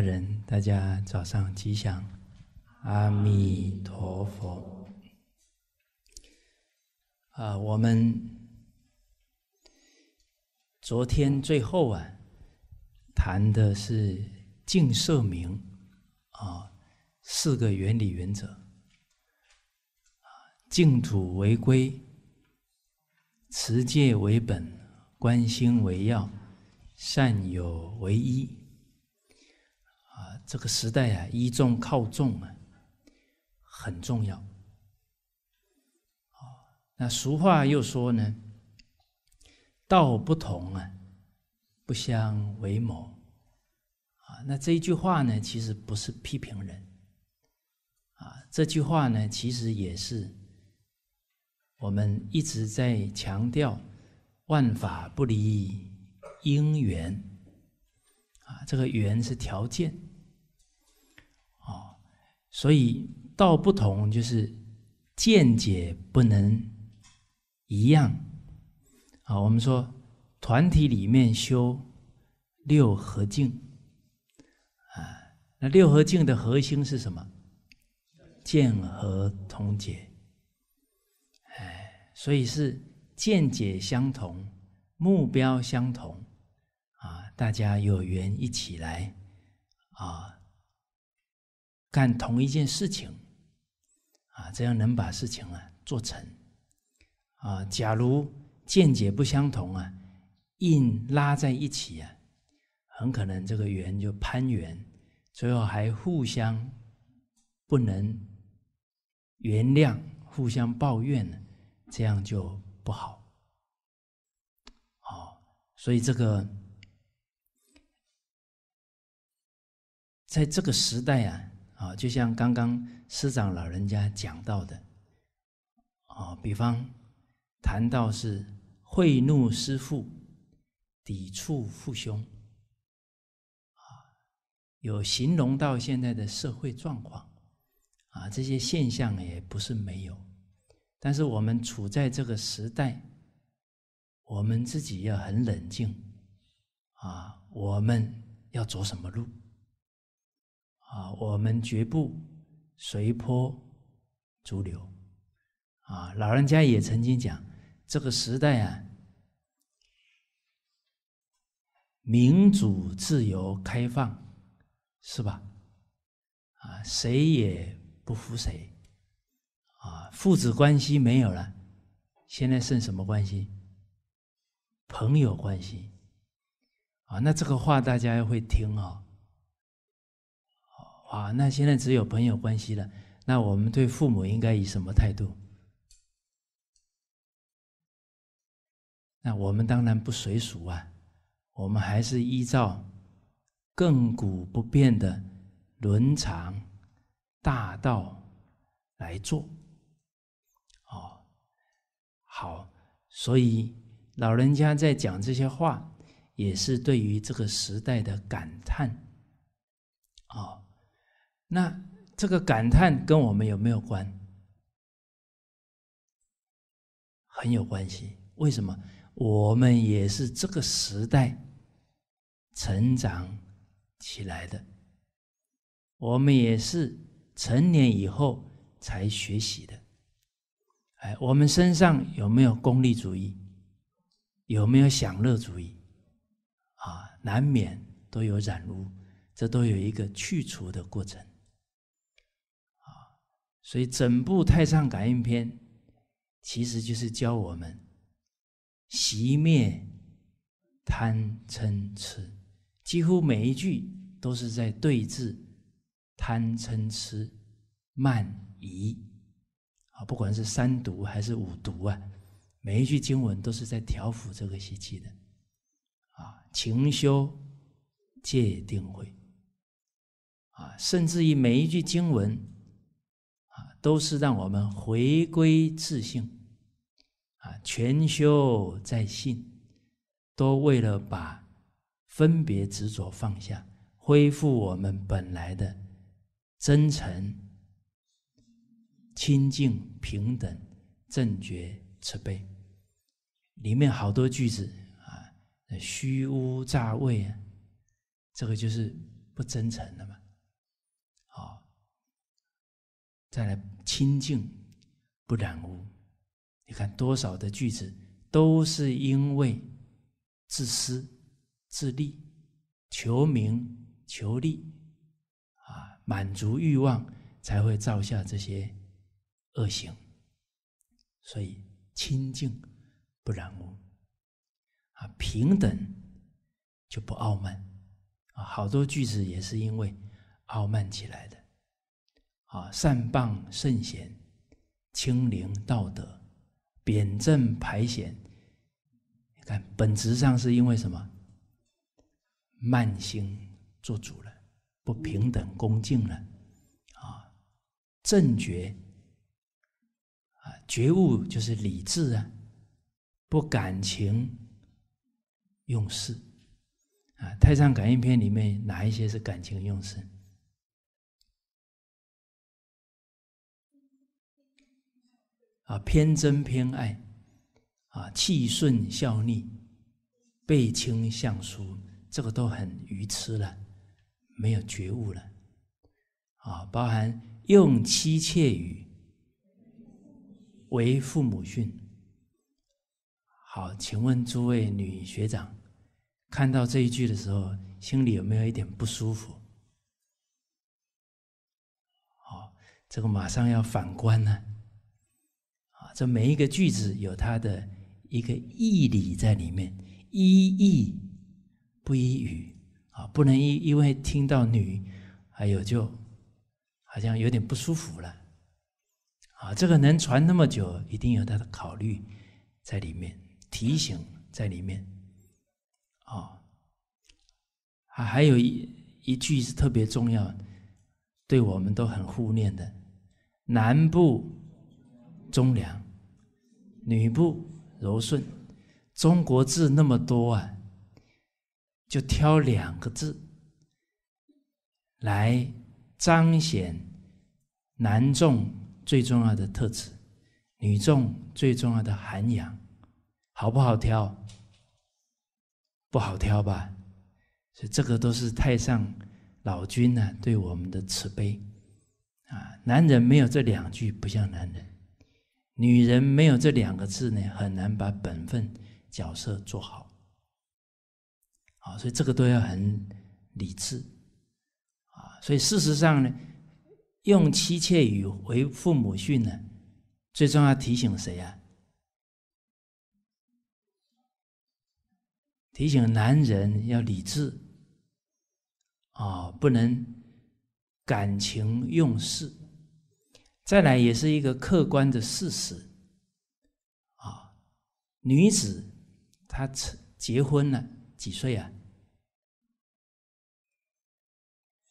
人，大家早上吉祥，阿弥陀佛。啊，我们昨天最后啊，谈的是净色明啊，四个原理原则：啊，净土为归，持戒为本，观心为要，善有为一。这个时代啊，依重靠重啊，很重要。那俗话又说呢，“道不同啊，不相为谋。”啊，那这一句话呢，其实不是批评人。啊，这句话呢，其实也是我们一直在强调：万法不离因缘。啊，这个缘是条件。所以道不同就是见解不能一样啊。我们说团体里面修六和敬啊，那六和敬的核心是什么？见和同解。哎，所以是见解相同，目标相同啊，大家有缘一起来啊。干同一件事情啊，这样能把事情啊做成啊。假如见解不相同啊，硬拉在一起啊，很可能这个缘就攀缘，最后还互相不能原谅，互相抱怨呢，这样就不好。好，所以这个在这个时代啊。啊，就像刚刚师长老人家讲到的，啊，比方谈到是贿赂师父、抵触父兄，啊，有形容到现在的社会状况，啊，这些现象也不是没有。但是我们处在这个时代，我们自己要很冷静，啊，我们要走什么路？啊，我们绝不随波逐流。啊，老人家也曾经讲，这个时代啊，民主、自由、开放，是吧？啊，谁也不服谁。啊，父子关系没有了，现在剩什么关系？朋友关系。啊，那这个话大家要会听啊。啊，那现在只有朋友关系了。那我们对父母应该以什么态度？那我们当然不随俗啊，我们还是依照亘古不变的伦常大道来做。哦，好，所以老人家在讲这些话，也是对于这个时代的感叹。哦。那这个感叹跟我们有没有关？很有关系。为什么？我们也是这个时代成长起来的，我们也是成年以后才学习的。哎，我们身上有没有功利主义？有没有享乐主义？啊，难免都有染污，这都有一个去除的过程。所以，整部《太上感应篇》其实就是教我们熄灭贪嗔痴，几乎每一句都是在对峙贪嗔痴慢疑啊。不管是三毒还是五毒啊，每一句经文都是在调伏这个习气的啊。勤修戒定慧啊，甚至于每一句经文。都是让我们回归自性，啊，全修在信，都为了把分别执着放下，恢复我们本来的真诚、清净、平等、正觉、慈悲。里面好多句子啊，虚无诈伪啊，这个就是不真诚的嘛。再来清净，不染污。你看多少的句子，都是因为自私、自利、求名、求利，啊，满足欲望才会造下这些恶行。所以清净不染污，啊，平等就不傲慢。啊，好多句子也是因为傲慢起来的。啊，善谤圣贤，清灵道德，贬正排险。你看，本质上是因为什么？慢心做主了，不平等恭敬了。啊，正觉啊，觉悟就是理智啊，不感情用事啊。《太上感应篇》里面哪一些是感情用事？啊，偏真偏爱，啊，气顺孝逆，背亲向疏，这个都很愚痴了，没有觉悟了。啊，包含用妻妾语，为父母训。好，请问诸位女学长，看到这一句的时候，心里有没有一点不舒服？好，这个马上要反观呢。这每一个句子有它的一个义理在里面，一义不一语啊，不能因因为听到女，还有就好像有点不舒服了，啊，这个能传那么久，一定有它的考虑在里面，提醒在里面，啊，还还有一一句是特别重要，对我们都很忽略的，南部忠良。女部柔顺，中国字那么多啊，就挑两个字来彰显男重最重要的特质，女重最重要的涵养，好不好挑？不好挑吧，所以这个都是太上老君呢对我们的慈悲啊，男人没有这两句不像男人。女人没有这两个字呢，很难把本分角色做好。啊，所以这个都要很理智啊。所以事实上呢，用妻妾语回父母训呢，最重要提醒谁啊？提醒男人要理智啊，不能感情用事。再来也是一个客观的事实，啊，女子她结婚了几岁啊？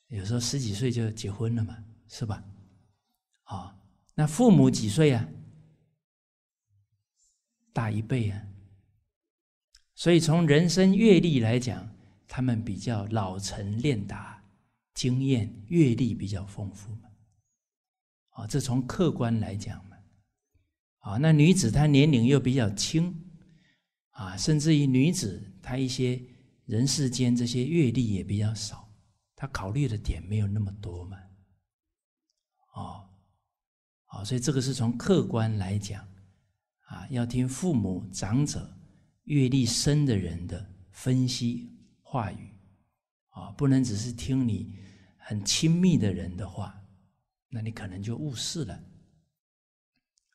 有时候十几岁就结婚了嘛，是吧？啊，那父母几岁啊？大一倍啊。所以从人生阅历来讲，他们比较老成练达，经验阅历比较丰富。啊，这从客观来讲嘛，啊，那女子她年龄又比较轻，啊，甚至于女子她一些人世间这些阅历也比较少，她考虑的点没有那么多嘛，哦，哦，所以这个是从客观来讲，啊，要听父母、长者、阅历深的人的分析话语，啊，不能只是听你很亲密的人的话。那你可能就误事了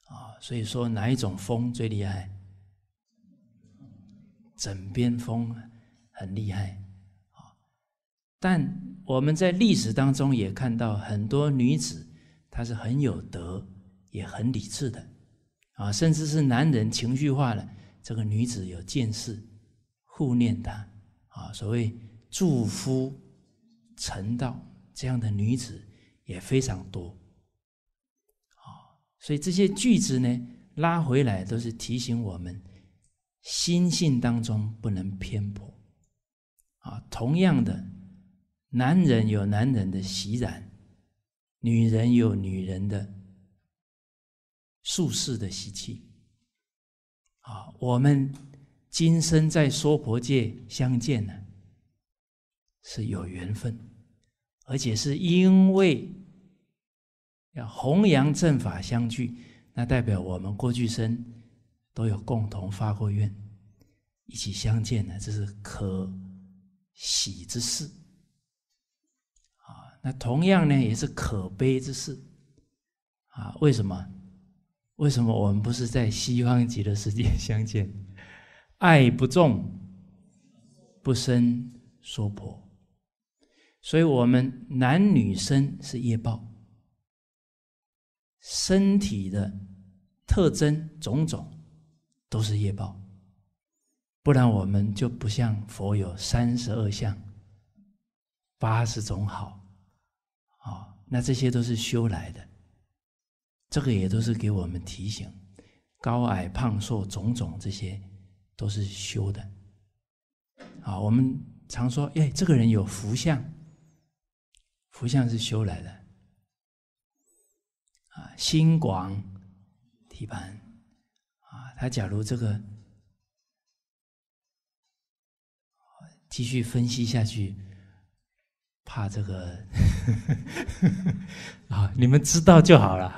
啊！所以说，哪一种风最厉害？枕边风很厉害啊！但我们在历史当中也看到很多女子，她是很有德、也很理智的啊，甚至是男人情绪化了，这个女子有见识护念他啊，所谓助夫成道这样的女子。也非常多，啊，所以这些句子呢，拉回来都是提醒我们，心性当中不能偏颇，啊，同样的，男人有男人的习染，女人有女人的术世的习气，啊，我们今生在娑婆界相见呢，是有缘分。而且是因为要弘扬正法相聚，那代表我们过去生都有共同发过愿，一起相见的，这是可喜之事。啊，那同样呢也是可悲之事。啊，为什么？为什么我们不是在西方极乐世界相见？爱不重，不生娑婆。所以我们男女生是业报，身体的特征种种都是业报，不然我们就不像佛有三十二相、八十种好，啊，那这些都是修来的，这个也都是给我们提醒，高矮胖瘦种种这些都是修的，啊，我们常说，哎，这个人有福相。福像是修来的，啊，心广体盘，啊，他假如这个继续分析下去，怕这个 啊，你们知道就好了。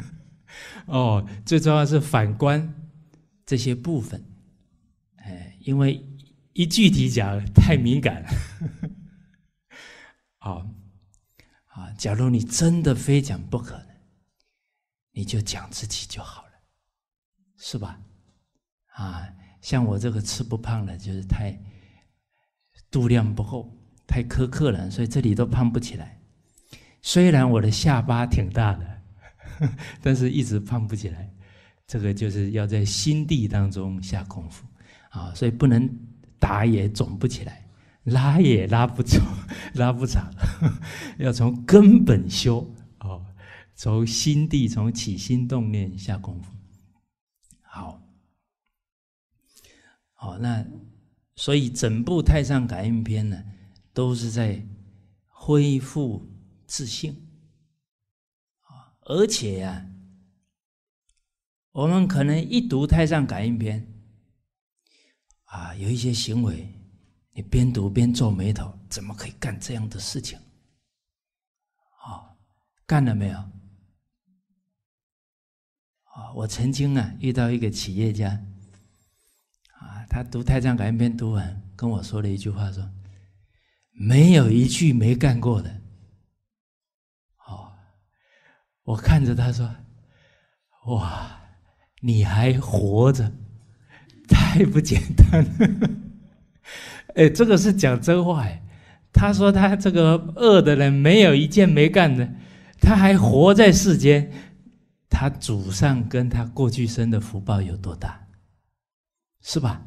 哦，最重要是反观这些部分，哎，因为一具体讲太敏感了。好，啊！假如你真的非讲不可，你就讲自己就好了，是吧？啊，像我这个吃不胖的，就是太度量不够，太苛刻了，所以这里都胖不起来。虽然我的下巴挺大的，但是一直胖不起来。这个就是要在心地当中下功夫啊，所以不能打也肿不起来。拉也拉不走，拉不长，要从根本修哦，从心地，从起心动念下功夫。好，好，那所以整部《太上感应篇》呢，都是在恢复自信。而且呀，我们可能一读《太上感应篇》，啊，有一些行为。你边读边皱眉头，怎么可以干这样的事情？啊，干了没有？啊，我曾经啊遇到一个企业家，啊，他读《太上感应篇》读完，跟我说了一句话，说：“没有一句没干过的。”哦，我看着他说：“哇，你还活着，太不简单了。”哎，这个是讲真话哎。他说他这个恶的人没有一件没干的，他还活在世间。他祖上跟他过去生的福报有多大，是吧？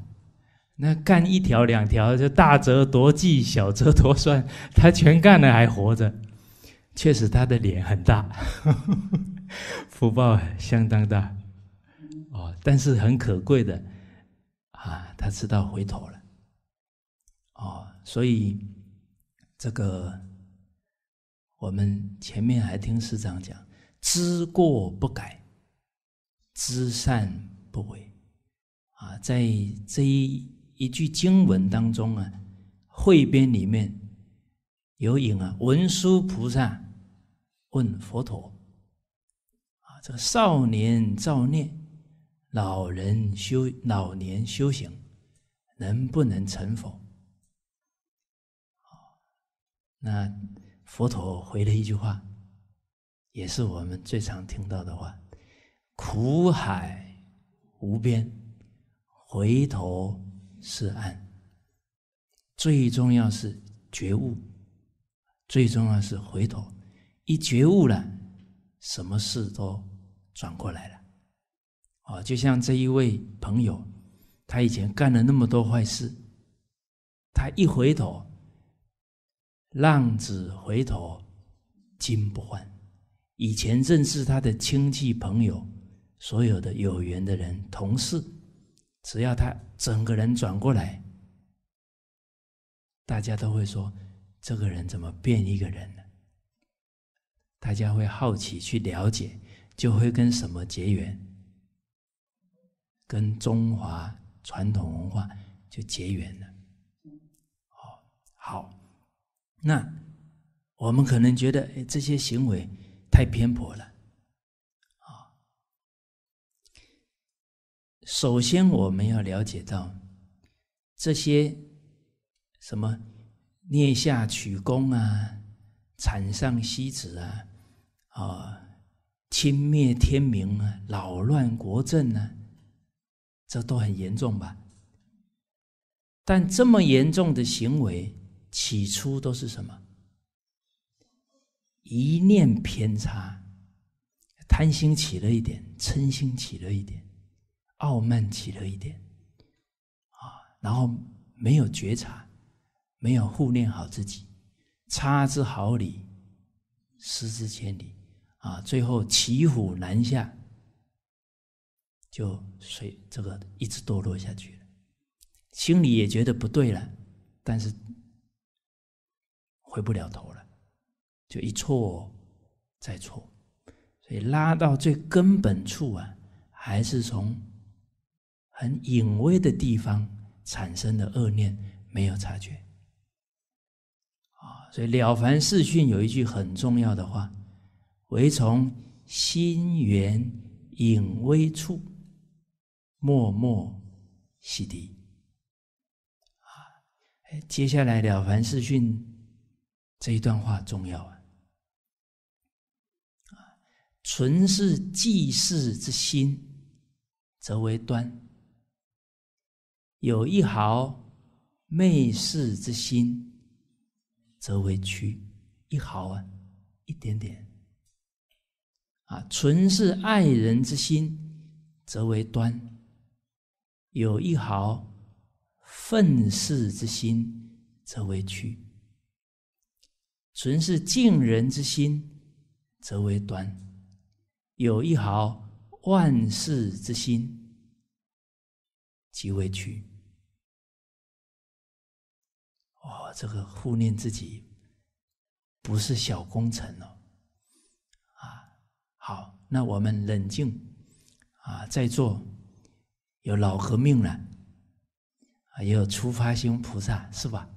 那干一条两条，就大则夺计，小则夺算，他全干了还活着。确实，他的脸很大，福报相当大。哦，但是很可贵的，啊，他知道回头了。所以，这个我们前面还听师长讲：知过不改，知善不为。啊，在这一一句经文当中啊，汇编里面有引啊，文殊菩萨问佛陀：啊，这个少年造孽，老人修老年修行，能不能成佛？那佛陀回了一句话，也是我们最常听到的话：“苦海无边，回头是岸。”最重要是觉悟，最重要是回头。一觉悟了，什么事都转过来了。啊，就像这一位朋友，他以前干了那么多坏事，他一回头。浪子回头金不换。以前认识他的亲戚朋友，所有的有缘的人、同事，只要他整个人转过来，大家都会说：“这个人怎么变一个人了？”大家会好奇去了解，就会跟什么结缘？跟中华传统文化就结缘了。哦，好。那我们可能觉得，这些行为太偏颇了。啊，首先我们要了解到这些什么孽下取功啊、产上息子啊、啊，轻蔑天明啊、扰乱国政啊，这都很严重吧？但这么严重的行为。起初都是什么？一念偏差，贪心起了一点，嗔心起了一点，傲慢起了一点，啊，然后没有觉察，没有护念好自己，差之毫厘，失之千里，啊，最后骑虎难下，就随这个一直堕落下去了，心里也觉得不对了，但是。回不了头了，就一错再错，所以拉到最根本处啊，还是从很隐微的地方产生的恶念没有察觉啊，所以了凡四训有一句很重要的话：“唯从心源隐微处默默洗涤。”啊，接下来了凡四训。这一段话重要啊！啊，存是济世之心，则为端；有一毫媚世之心，则为屈。一毫啊，一点点。啊，存是爱人之心，则为端；有一毫愤世之心，则为屈。存是敬人之心，则为端；有一毫万世之心，即为屈。哦，这个护念自己，不是小功臣哦。啊，好，那我们冷静啊，在座有老和命了，啊，也有初发心菩萨，是吧？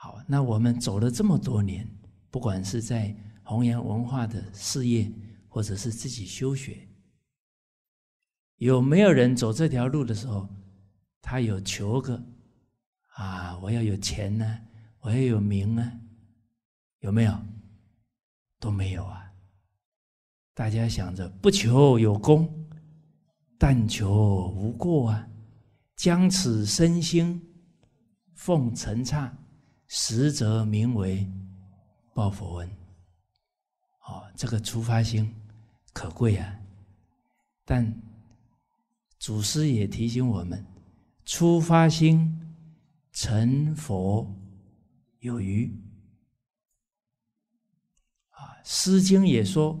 好，那我们走了这么多年，不管是在弘扬文化的事业，或者是自己修学，有没有人走这条路的时候，他有求个啊？我要有钱呢，我要有名呢，有没有？都没有啊。大家想着不求有功，但求无过啊，将此身心奉承刹。实则名为报佛恩，哦，这个初发心可贵啊！但祖师也提醒我们，初发心成佛有余。啊，《诗经》也说：“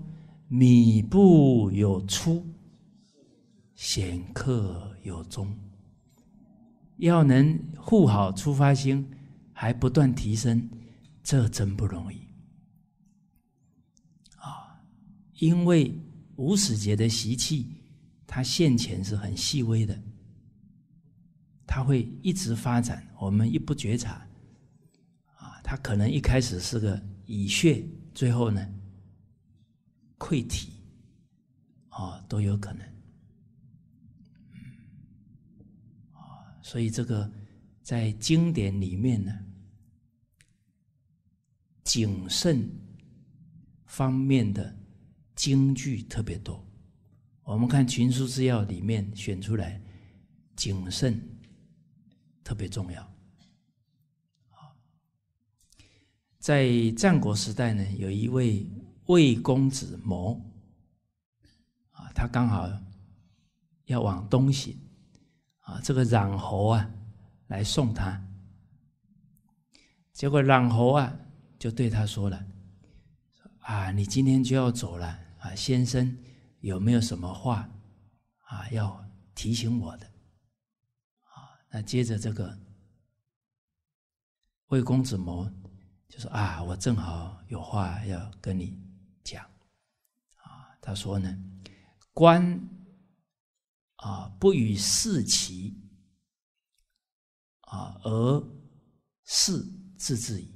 米布有初，显客有终。”要能护好初发心。还不断提升，这真不容易啊！因为无始劫的习气，它现前是很细微的，它会一直发展。我们一不觉察，啊，它可能一开始是个蚁穴，最后呢溃体，啊，都有可能。所以这个在经典里面呢。谨慎方面的京剧特别多，我们看《群书治要》里面选出来，谨慎特别重要。在战国时代呢，有一位魏公子谋，啊，他刚好要往东行，啊，这个冉侯啊来送他，结果冉侯啊。就对他说了：“啊，你今天就要走了啊，先生有没有什么话啊要提醒我的？”啊，那接着这个魏公子谋就说：“啊，我正好有话要跟你讲。”啊，他说呢：“官啊，不与世齐啊，而是自治矣。”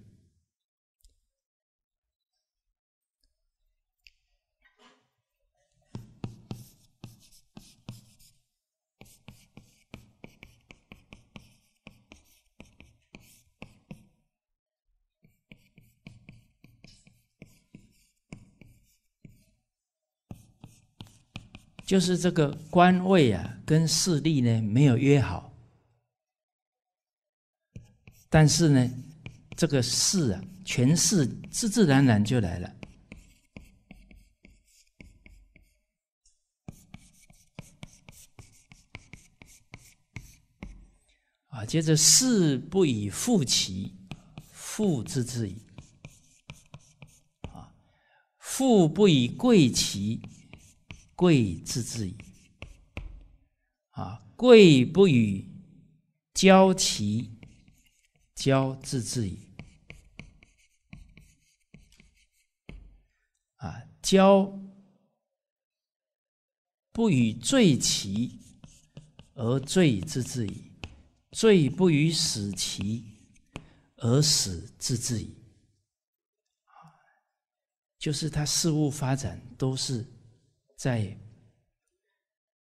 就是这个官位啊，跟势力呢没有约好，但是呢，这个势啊，权势自自然然就来了。啊，接着势不以富其，富之至矣。啊，富不以贵其，贵自治矣，啊！贵不与骄其骄自治矣，啊！骄不与罪其而罪自治矣，罪不与死其而死自治矣。就是他事物发展都是。在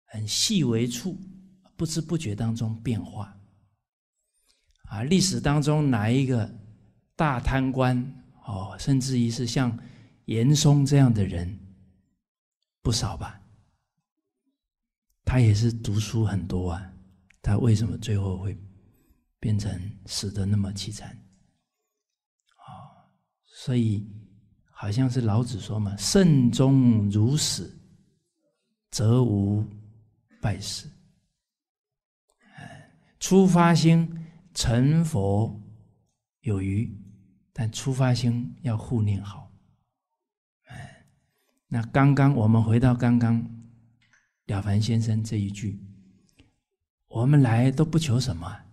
很细微处，不知不觉当中变化啊！历史当中哪一个大贪官哦，甚至于是像严嵩这样的人不少吧？他也是读书很多啊，他为什么最后会变成死的那么凄惨啊？所以好像是老子说嘛：“慎终如始。”则无败事。哎，发心成佛有余，但出发心要护念好。哎，那刚刚我们回到刚刚了凡先生这一句，我们来都不求什么啊，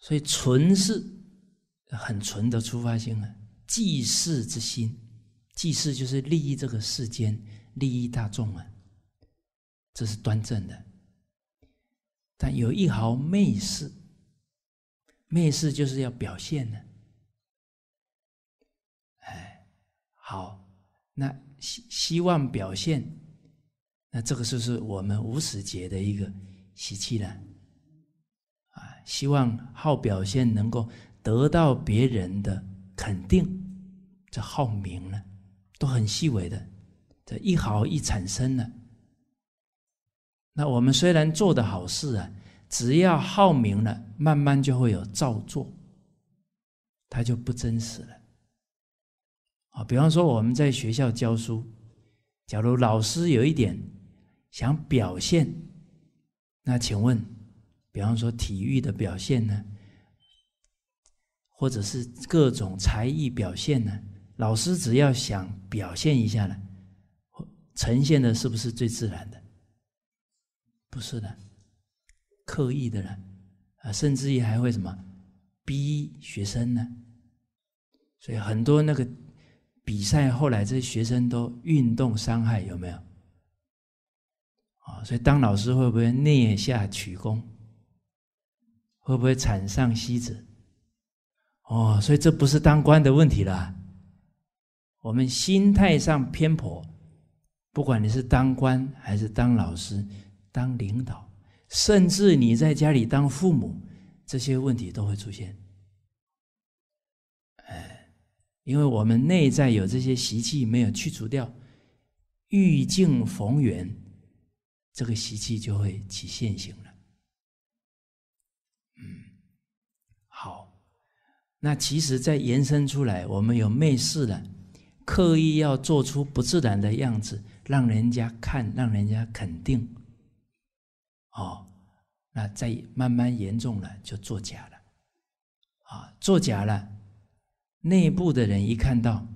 所以纯是很纯的出发心啊，济世之心。祭祀就是利益这个世间，利益大众啊，这是端正的。但有一毫媚世，媚世就是要表现呢。哎，好，那希希望表现，那这个就是我们无始劫的一个习气了。啊，希望好表现，能够得到别人的肯定，这好名了。都很细微的，这一好一产生呢，那我们虽然做的好事啊，只要好名了，慢慢就会有造作，它就不真实了。啊，比方说我们在学校教书，假如老师有一点想表现，那请问，比方说体育的表现呢，或者是各种才艺表现呢？老师只要想表现一下呢，呈现的是不是最自然的？不是的，刻意的呢，啊，甚至于还会什么逼学生呢？所以很多那个比赛后来，这些学生都运动伤害有没有？啊，所以当老师会不会捏下曲弓？会不会产上西子？哦，所以这不是当官的问题啦。我们心态上偏颇，不管你是当官还是当老师、当领导，甚至你在家里当父母，这些问题都会出现。哎，因为我们内在有这些习气没有去除掉，遇境逢缘，这个习气就会起现行了。嗯，好，那其实再延伸出来，我们有媚似的。刻意要做出不自然的样子，让人家看，让人家肯定。哦，那再慢慢严重了，就作假了。啊，作假了，内部的人一看到，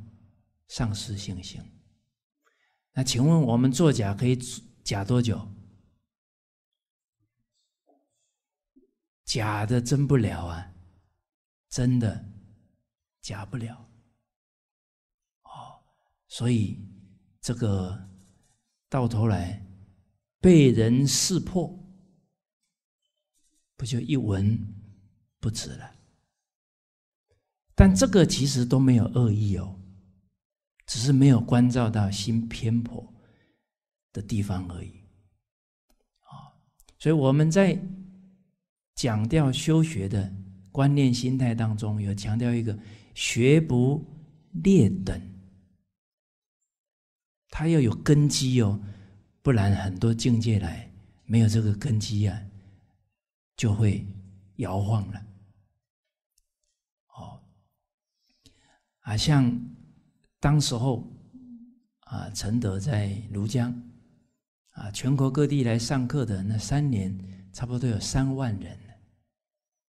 丧失信心。那请问我们作假可以假多久？假的真不了啊，真的假不了。所以，这个到头来被人识破，不就一文不值了？但这个其实都没有恶意哦，只是没有关照到心偏颇的地方而已。啊，所以我们在讲掉修学的观念心态当中，有强调一个学不劣等。他要有根基哦，不然很多境界来没有这个根基啊，就会摇晃了。哦，啊，像当时候啊，陈德在庐江啊，全国各地来上课的那三年，差不多有三万人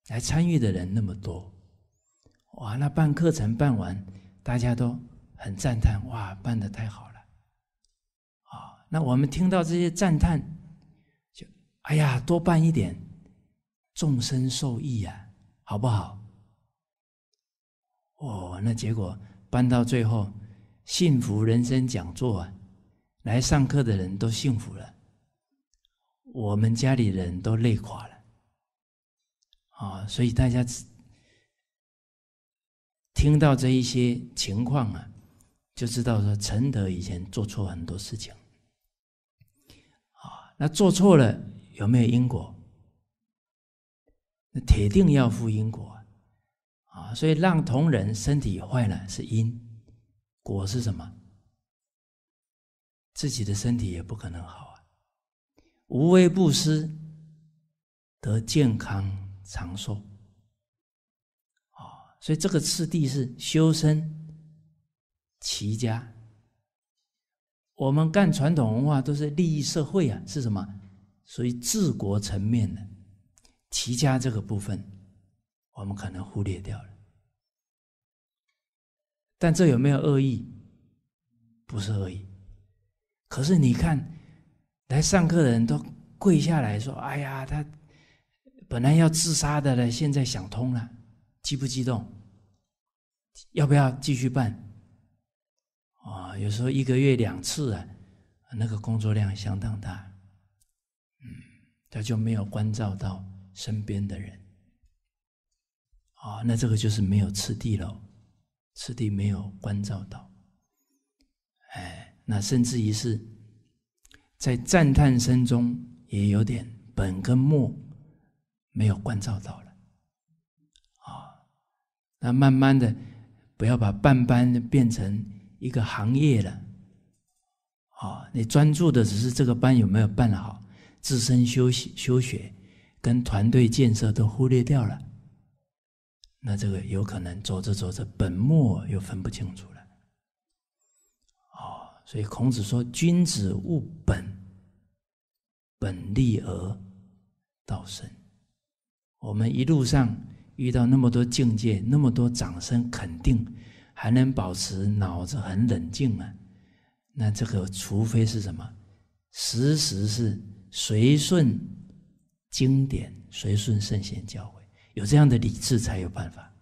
来参与的人那么多，哇！那办课程办完，大家都很赞叹，哇，办的太好了。那我们听到这些赞叹，就哎呀，多办一点，众生受益呀，好不好？哦，那结果办到最后，幸福人生讲座啊，来上课的人都幸福了，我们家里人都累垮了，啊，所以大家听到这一些情况啊，就知道说陈德以前做错很多事情。那做错了有没有因果？那铁定要负因果啊！所以让同人身体坏了是因，果是什么？自己的身体也不可能好啊！无微不施得健康长寿啊！所以这个次第是修身齐家。我们干传统文化都是利益社会啊，是什么？属于治国层面的，齐家这个部分，我们可能忽略掉了。但这有没有恶意？不是恶意。可是你看来上课的人都跪下来说：“哎呀，他本来要自杀的了，现在想通了，激不激动？要不要继续办？”啊，有时候一个月两次啊，那个工作量相当大，嗯，他就没有关照到身边的人，啊，那这个就是没有次第了，次第没有关照到，哎，那甚至于是在赞叹声中也有点本跟末没有关照到了，啊，那慢慢的不要把半班变成。一个行业了。哦，你专注的只是这个班有没有办好，自身休息休学，跟团队建设都忽略掉了，那这个有可能走着走着，本末又分不清楚了，哦，所以孔子说：“君子务本，本立而道生。”我们一路上遇到那么多境界，那么多掌声肯定。还能保持脑子很冷静啊，那这个除非是什么，时时是随顺经典，随顺圣贤教诲，有这样的理智才有办法。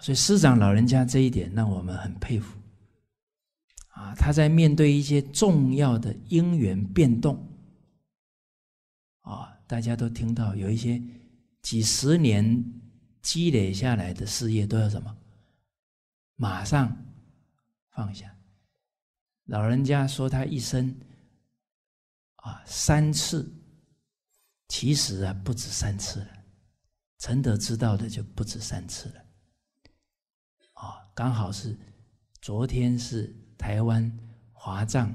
所以师长老人家这一点让我们很佩服啊！他在面对一些重要的因缘变动啊，大家都听到有一些几十年。积累下来的事业都要什么？马上放下。老人家说他一生啊三次，其实啊不止三次了。陈德知道的就不止三次了。啊，刚好是昨天是台湾华藏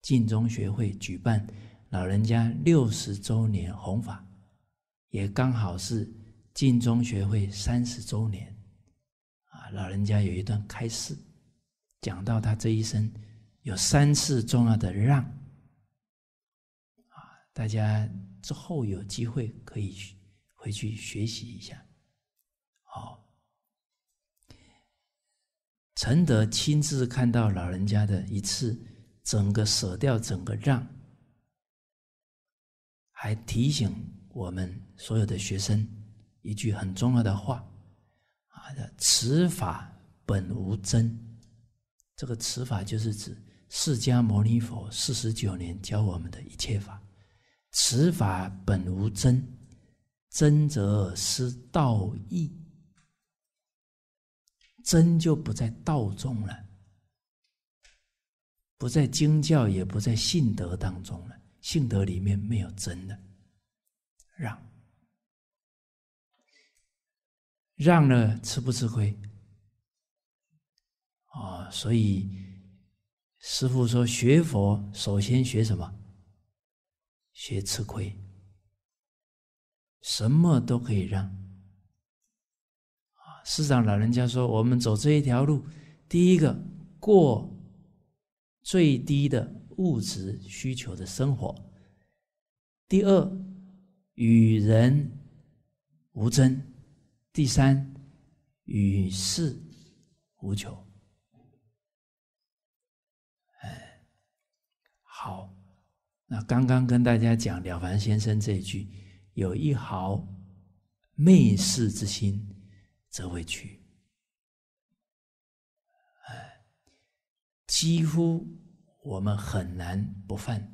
净中学会举办老人家六十周年弘法，也刚好是。晋中学会三十周年，啊，老人家有一段开示，讲到他这一生有三次重要的让，啊，大家之后有机会可以去回去学习一下，好。陈德亲自看到老人家的一次整个舍掉整个让，还提醒我们所有的学生。一句很重要的话，啊，此法本无真。这个此法就是指释迦牟尼佛四十九年教我们的一切法。此法本无真，真则失道义，真就不在道中了，不在经教，也不在信德当中了。信德里面没有真的，让。让了吃不吃亏？啊，所以师傅说，学佛首先学什么？学吃亏，什么都可以让。啊，师长老人家说，我们走这一条路，第一个过最低的物质需求的生活，第二与人无争。第三，与世无求。哎，好。那刚刚跟大家讲了凡先生这一句：“有一毫媚世之心，则会去。”几乎我们很难不犯，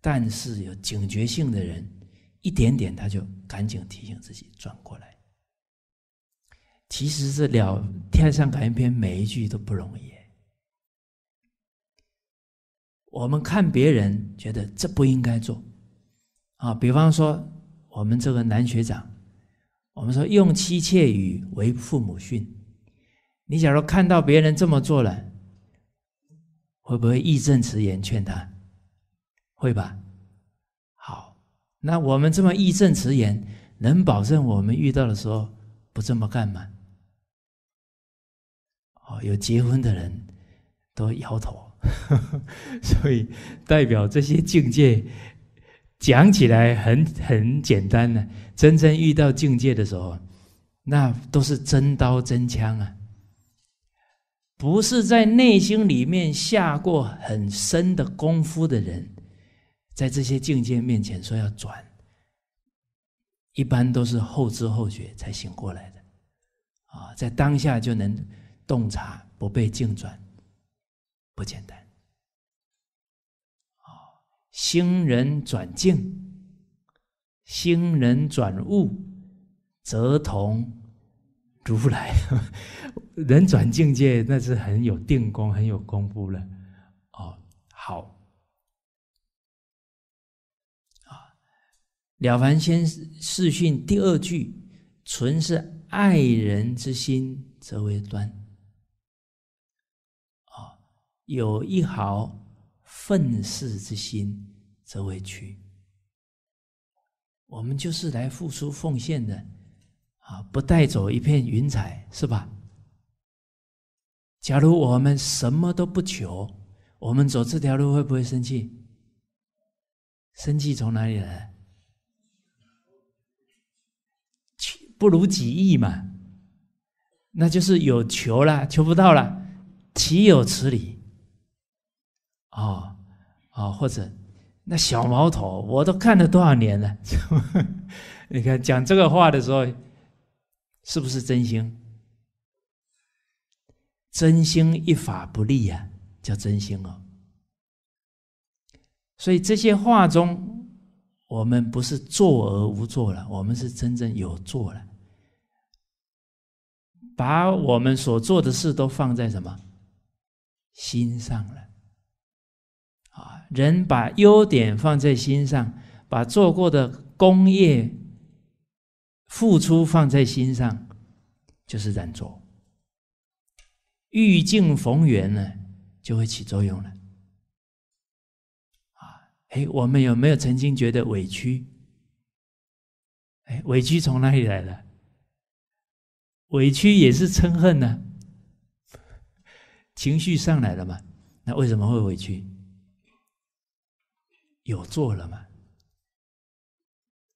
但是有警觉性的人，一点点他就赶紧提醒自己转过来。其实是了《天上感应篇》，每一句都不容易。我们看别人觉得这不应该做，啊，比方说我们这个男学长，我们说用妻妾语为父母训，你假如看到别人这么做了，会不会义正辞严劝他？会吧？好，那我们这么义正辞严，能保证我们遇到的时候不这么干吗？有结婚的人都摇头，所以代表这些境界讲起来很很简单呢，真正遇到境界的时候，那都是真刀真枪啊！不是在内心里面下过很深的功夫的人，在这些境界面前说要转，一般都是后知后觉才醒过来的啊，在当下就能。洞察不被境转，不简单。哦，星人转境，星人转物，则同如来。人转境界，那是很有定功、很有功夫了。哦，好。了凡先试训》第二句：“存是爱人之心，则为端。”有一毫愤世之心，则为去。我们就是来付出奉献的，啊，不带走一片云彩，是吧？假如我们什么都不求，我们走这条路会不会生气？生气从哪里来？不如己意嘛，那就是有求了，求不到了，岂有此理？哦，哦，或者那小毛头，我都看了多少年了。你看讲这个话的时候，是不是真心？真心一法不立呀，叫真心哦。所以这些话中，我们不是坐而无坐了，我们是真正有做了，把我们所做的事都放在什么心上了。人把优点放在心上，把做过的功业、付出放在心上，就是忍做。遇境逢缘呢，就会起作用了。啊，哎，我们有没有曾经觉得委屈？哎，委屈从哪里来的？委屈也是嗔恨呢，情绪上来了嘛。那为什么会委屈？有做了吗？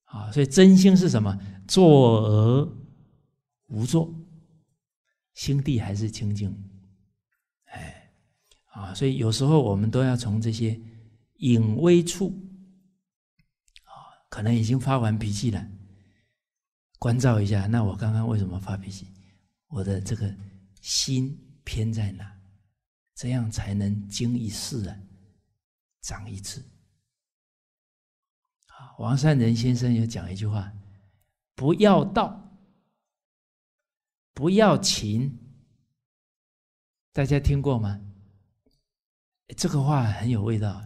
啊，所以真心是什么？坐而无坐，心地还是清净。哎，啊，所以有时候我们都要从这些隐微处，啊，可能已经发完脾气了，关照一下。那我刚刚为什么发脾气？我的这个心偏在哪？这样才能精一事啊，长一智。王善仁先生有讲一句话：“不要道，不要情。”大家听过吗？这个话很有味道。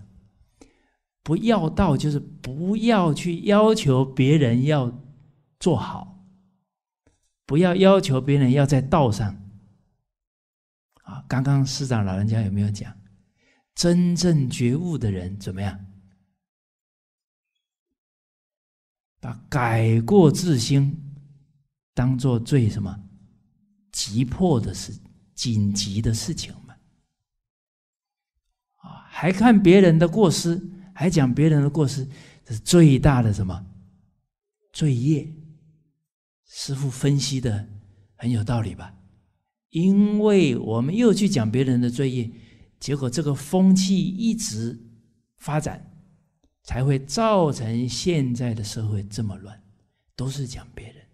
不要道，就是不要去要求别人要做好，不要要求别人要在道上。啊，刚刚师长老人家有没有讲？真正觉悟的人怎么样？把改过自新当做最什么急迫的事、紧急的事情嘛？啊，还看别人的过失，还讲别人的过失，这是最大的什么罪业？师傅分析的很有道理吧？因为我们又去讲别人的罪业，结果这个风气一直发展。才会造成现在的社会这么乱，都是讲别人。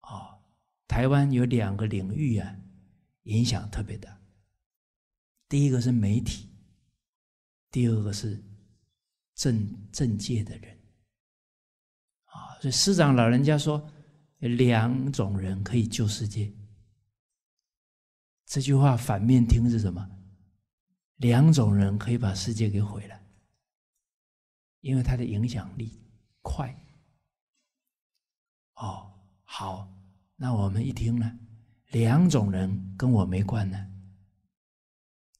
啊，台湾有两个领域啊，影响特别大。第一个是媒体，第二个是政政界的人。啊，所以师长老人家说，两种人可以救世界。这句话反面听是什么？两种人可以把世界给毁了。因为他的影响力快哦，好，那我们一听呢，两种人跟我没关呢，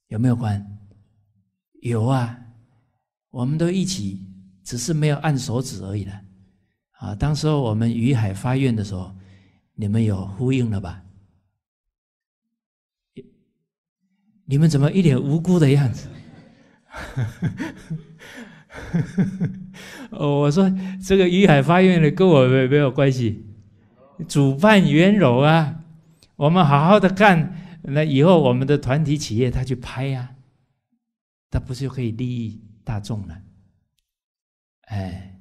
有没有关？有啊，我们都一起，只是没有按手指而已了。啊，当时候我们于海发愿的时候，你们有呼应了吧？你们怎么一脸无辜的样子？呵 呵哦，我说这个于海发院的跟我没没有关系，主办圆柔啊，我们好好的干，那以后我们的团体企业他去拍呀，他不是就可以利益大众了？哎，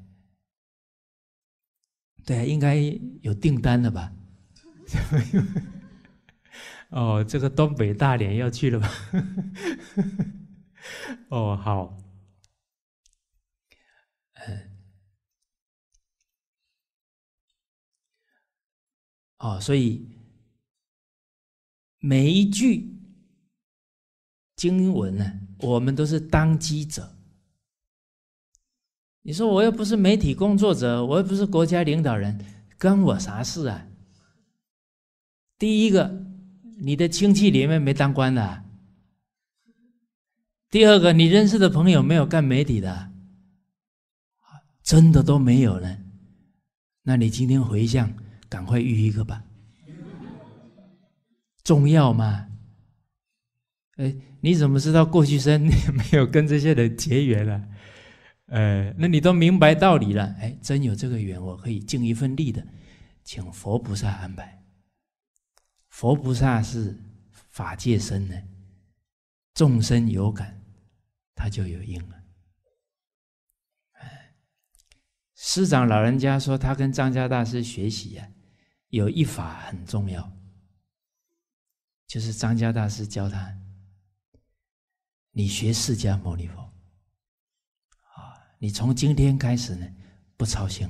对啊，应该有订单了吧？哦，这个东北大连要去了吧？哦，好。哦，所以每一句经文呢，我们都是当机者。你说我又不是媒体工作者，我又不是国家领导人，跟我啥事啊？第一个，你的亲戚里面没当官的；第二个，你认识的朋友没有干媒体的。真的都没有了，那你今天回向，赶快遇一个吧。重要吗？哎，你怎么知道过去生 没有跟这些人结缘了？呃，那你都明白道理了，哎，真有这个缘，我可以尽一份力的，请佛菩萨安排。佛菩萨是法界身呢，众生有感，他就有应了。师长老人家说，他跟张家大师学习呀，有一法很重要，就是张家大师教他：你学释迦牟尼佛啊，你从今天开始呢，不操心，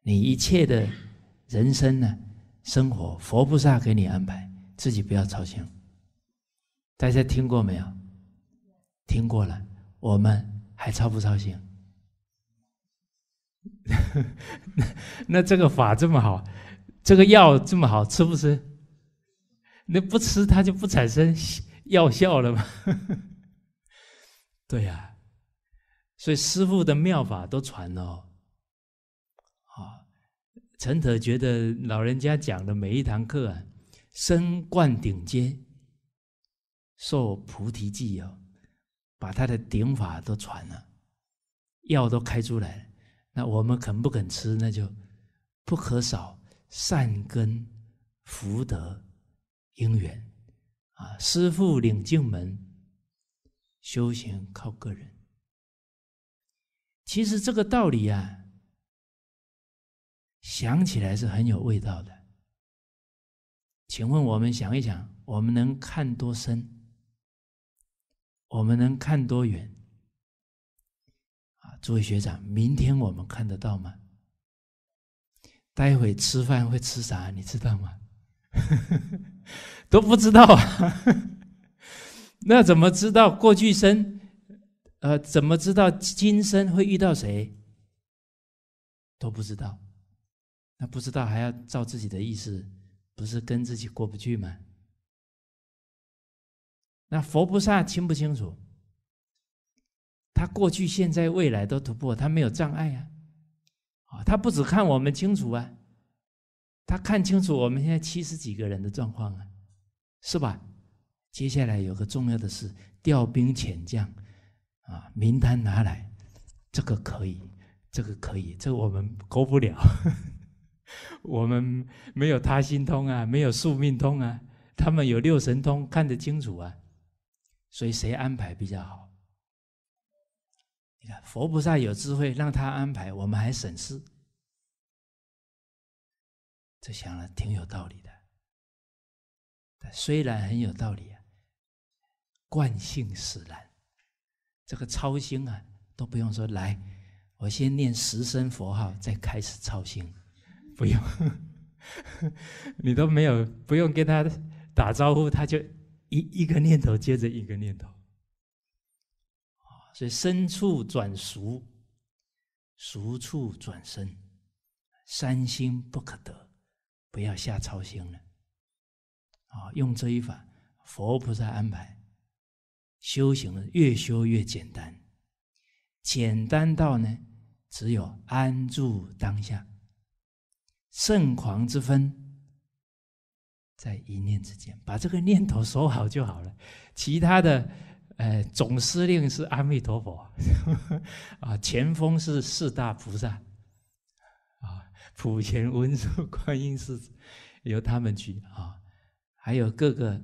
你一切的人生呢，生活佛菩萨给你安排，自己不要操心。大家听过没有？听过了，我们还操不操心？那这个法这么好，这个药这么好吃，不吃，那不吃它就不产生药效了吗？对呀，所以师傅的妙法都传哦。好，陈特觉得老人家讲的每一堂课啊，身冠顶阶，受菩提记哦，把他的顶法都传了，药都开出来了。那我们肯不肯吃，那就不可少善根、福德、因缘啊！师父领进门，修行靠个人。其实这个道理啊，想起来是很有味道的。请问我们想一想，我们能看多深？我们能看多远？诸位学长，明天我们看得到吗？待会吃饭会吃啥？你知道吗？都不知道，啊！那怎么知道过去生？呃，怎么知道今生会遇到谁？都不知道，那不知道还要照自己的意思，不是跟自己过不去吗？那佛菩萨清不清楚？他过去、现在、未来都突破，他没有障碍啊，他不只看我们清楚啊，他看清楚我们现在七十几个人的状况啊，是吧？接下来有个重要的事，调兵遣将啊，名单拿来，这个可以，这个可以，这我们勾不了，我们没有他心通啊，没有宿命通啊，他们有六神通，看得清楚啊，所以谁安排比较好？佛菩萨有智慧，让他安排，我们还省事。这想了挺有道理的，但虽然很有道理啊，惯性使然。这个操心啊，都不用说，来，我先念十声佛号，再开始操心，不用，你都没有，不用跟他打招呼，他就一一个念头接着一个念头。所以，深处转熟，熟处转生，三心不可得，不要瞎操心了。啊，用这一法，佛菩萨安排，修行越修越简单，简单到呢，只有安住当下，圣狂之分，在一念之间，把这个念头守好就好了，其他的。哎，总司令是阿弥陀佛 啊，前锋是四大菩萨啊，普贤、文殊、观音是，由他们去啊，还有各个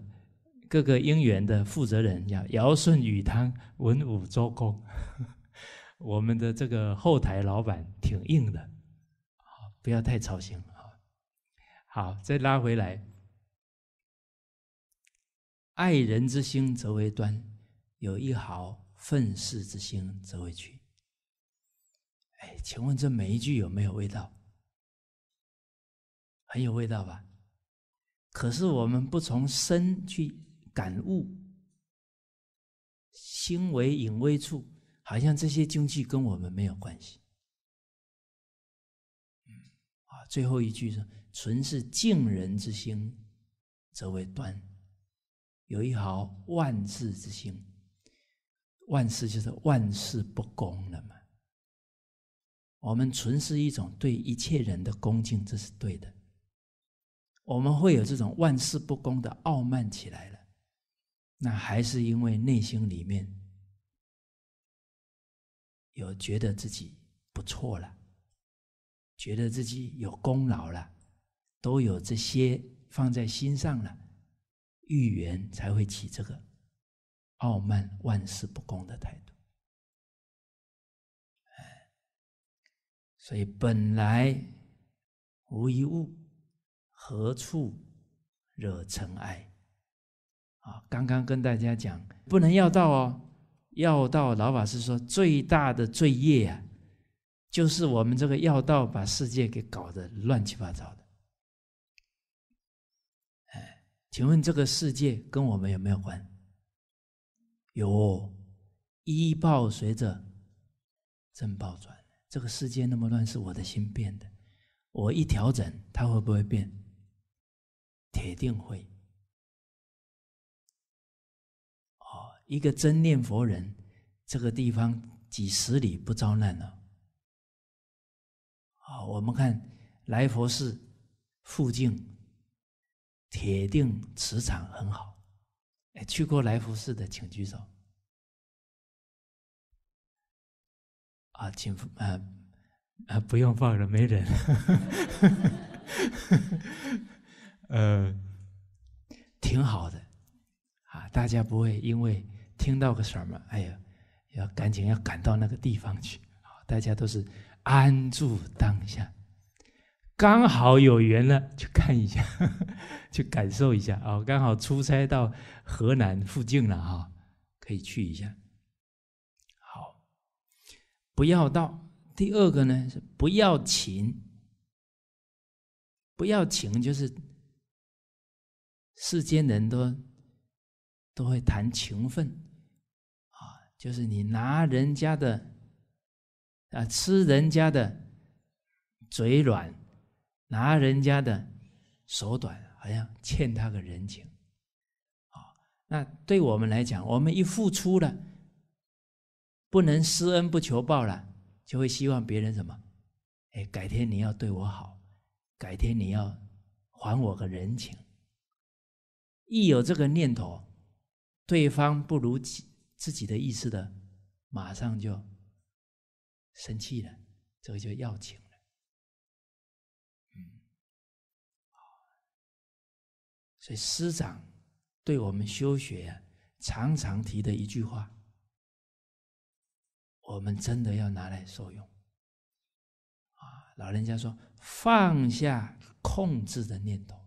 各个因缘的负责人，要尧舜禹汤、文武周公，我们的这个后台老板挺硬的啊，不要太操心啊。好，再拉回来，爱人之心则为端。有一毫愤世之心，则为屈。哎，请问这每一句有没有味道？很有味道吧？可是我们不从深去感悟，心为隐微处，好像这些经济跟我们没有关系。啊，最后一句是：纯是敬人之心，则为端；有一毫万字之心。”万事就是万事不恭了嘛。我们存是一种对一切人的恭敬，这是对的。我们会有这种万事不恭的傲慢起来了，那还是因为内心里面有觉得自己不错了，觉得自己有功劳了，都有这些放在心上了，欲缘才会起这个。傲慢、万事不公的态度，所以本来无一物，何处惹尘埃？啊，刚刚跟大家讲，不能要道哦，要道老法师说最大的罪业啊，就是我们这个要道把世界给搞得乱七八糟的。请问这个世界跟我们有没有关？有，一报随着真报转。这个世界那么乱，是我的心变的。我一调整，它会不会变？铁定会。哦，一个真念佛人，这个地方几十里不遭难了。啊，我们看来佛寺附近，铁定磁场很好。哎，去过来福寺的，请举手。啊，请，呃，啊，不用放了，没人。呃，挺好的，啊，大家不会因为听到个什么，哎呀，要赶紧要赶到那个地方去。啊，大家都是安住当下。刚好有缘了，去看一下，去感受一下啊！刚好出差到河南附近了哈，可以去一下。好，不要到第二个呢是不要情，不要情就是世间人都都会谈情分啊，就是你拿人家的啊，吃人家的嘴软。拿人家的手短，好像欠他个人情，啊，那对我们来讲，我们一付出了，不能施恩不求报了，就会希望别人什么？哎，改天你要对我好，改天你要还我个人情。一有这个念头，对方不如己自己的意思的，马上就生气了，这个就要情。所以师长对我们修学啊，常常提的一句话，我们真的要拿来受用。啊，老人家说放下控制的念头，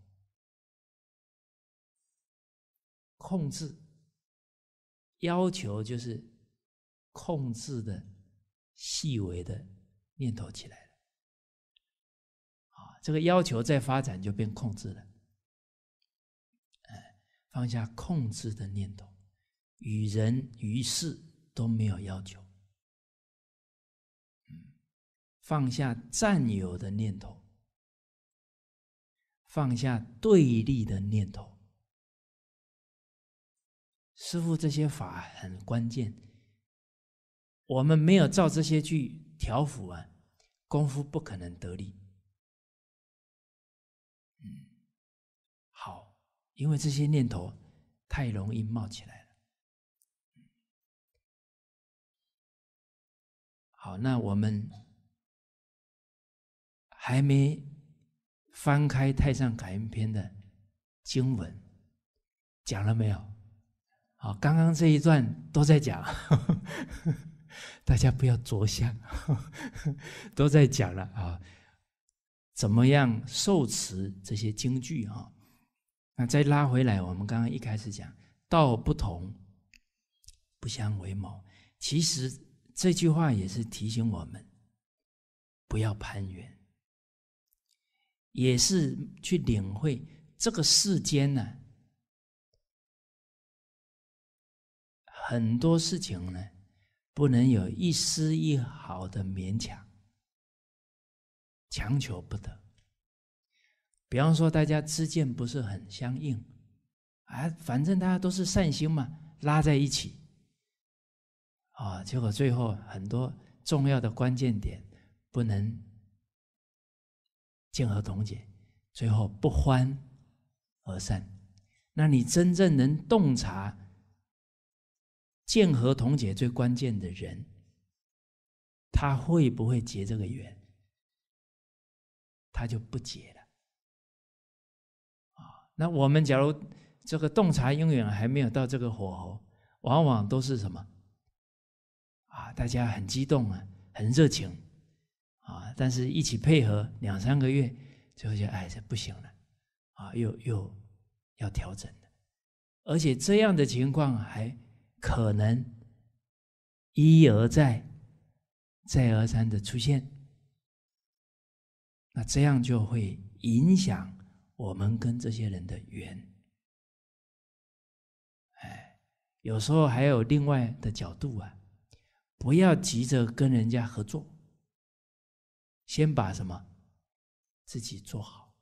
控制要求就是控制的细微的念头起来了。啊，这个要求再发展就变控制了。放下控制的念头，与人与事都没有要求。放下占有的念头，放下对立的念头。师傅，这些法很关键，我们没有照这些去调伏啊，功夫不可能得力。因为这些念头太容易冒起来了。好，那我们还没翻开《太上感应篇》的经文，讲了没有？好，刚刚这一段都在讲，大家不要着相，都在讲了啊，怎么样受持这些经句啊？那再拉回来，我们刚刚一开始讲“道不同，不相为谋”，其实这句话也是提醒我们，不要攀援，也是去领会这个世间呢，很多事情呢，不能有一丝一毫的勉强，强求不得。比方说，大家之间不是很相应，啊，反正大家都是善心嘛，拉在一起，啊，结果最后很多重要的关键点不能见合同解，最后不欢而散。那你真正能洞察见合同解最关键的人，他会不会结这个缘？他就不结。那我们假如这个洞察永远还没有到这个火候，往往都是什么？啊，大家很激动啊，很热情啊，但是一起配合两三个月，最后就哎这不行了，啊，又又要调整而且这样的情况还可能一而再、再而三的出现，那这样就会影响。我们跟这些人的缘，哎，有时候还有另外的角度啊，不要急着跟人家合作，先把什么自己做好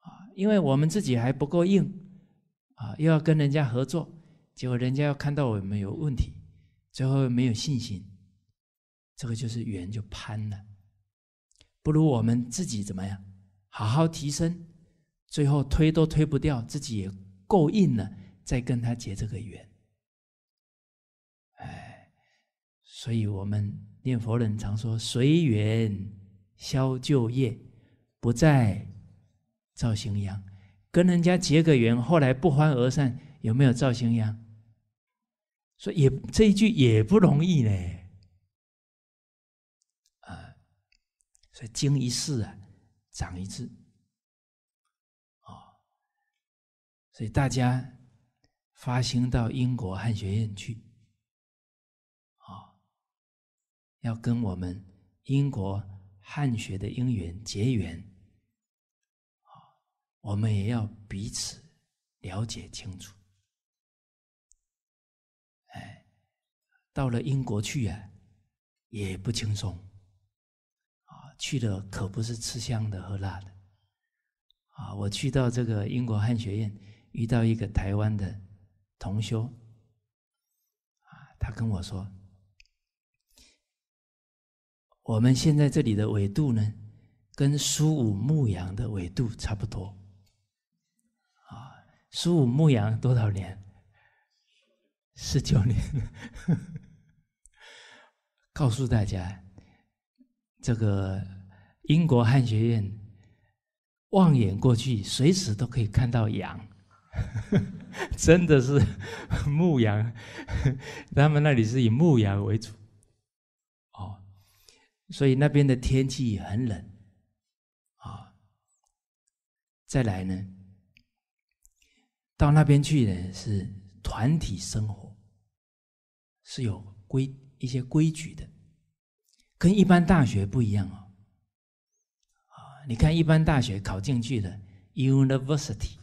啊，因为我们自己还不够硬啊，又要跟人家合作，结果人家要看到我们有问题，最后没有信心，这个就是缘就攀了，不如我们自己怎么样？好好提升，最后推都推不掉，自己也够硬了，再跟他结这个缘。哎，所以我们念佛人常说“随缘消旧业，不再造新殃”。跟人家结个缘，后来不欢而散，有没有造新殃？所以也这一句也不容易呢。啊，所以经一事啊。涨一次，啊，所以大家，发行到英国汉学院去，啊，要跟我们英国汉学的因缘结缘，啊，我们也要彼此了解清楚，哎，到了英国去呀，也不轻松。去的可不是吃香的喝辣的，啊！我去到这个英国汉学院，遇到一个台湾的同修，啊，他跟我说，我们现在这里的纬度呢，跟苏武牧羊的纬度差不多，啊，苏武牧羊多少年？十九年，告诉大家。这个英国汉学院望眼过去，随时都可以看到羊，真的是牧羊。他们那里是以牧羊为主，哦，所以那边的天气很冷，啊，再来呢，到那边去呢是团体生活，是有规一些规矩的。跟一般大学不一样哦，啊，你看一般大学考进去的 university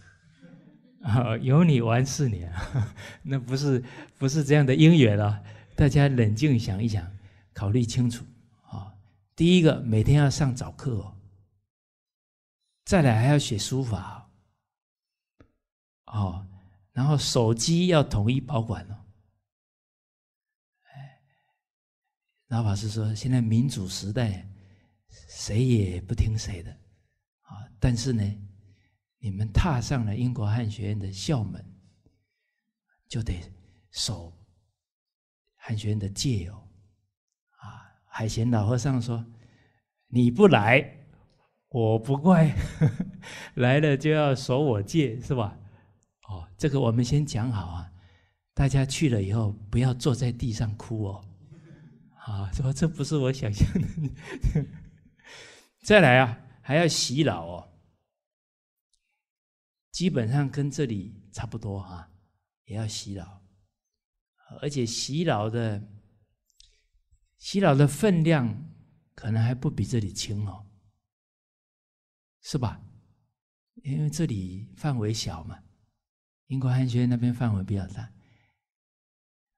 啊，有你玩四年，那不是不是这样的因缘了。大家冷静想一想，考虑清楚啊！第一个每天要上早课哦，再来还要写书法，哦，然后手机要统一保管哦。老法师说：“现在民主时代，谁也不听谁的啊！但是呢，你们踏上了英国汉学院的校门，就得守汉学院的戒哦，啊！海贤老和尚说：‘你不来，我不怪；来了就要守我戒，是吧？’哦，这个我们先讲好啊！大家去了以后，不要坐在地上哭哦。”啊，说这不是我想象的。再来啊，还要洗脑哦，基本上跟这里差不多哈，也要洗脑，而且洗脑的洗脑的分量可能还不比这里轻哦，是吧？因为这里范围小嘛，英国汉学院那边范围比较大，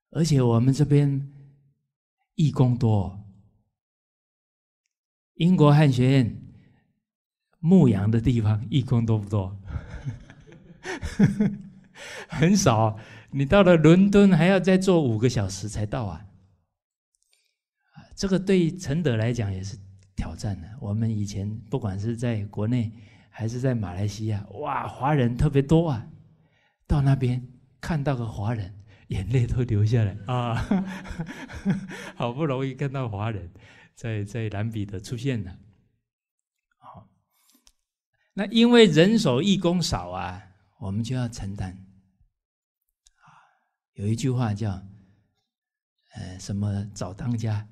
而且我们这边。义工多，英国汉学院牧羊的地方义工多不多？很少。你到了伦敦还要再坐五个小时才到啊！这个对承德来讲也是挑战的。我们以前不管是在国内还是在马来西亚，哇，华人特别多啊！到那边看到个华人。眼泪都流下来啊！好不容易看到华人在在南比的出现了，好，那因为人手一工少啊，我们就要承担啊。有一句话叫“呃，什么早当家”，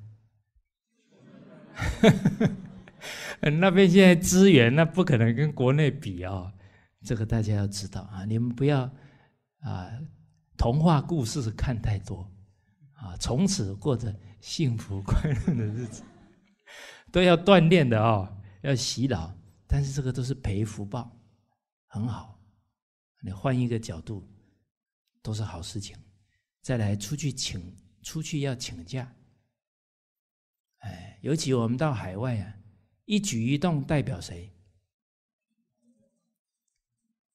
那边现在资源那不可能跟国内比哦，这个大家要知道啊，你们不要啊。童话故事看太多，啊，从此过着幸福快乐的日子，都要锻炼的哦，要洗脑，但是这个都是赔福报，很好。你换一个角度，都是好事情。再来出去请，出去要请假。哎，尤其我们到海外啊，一举一动代表谁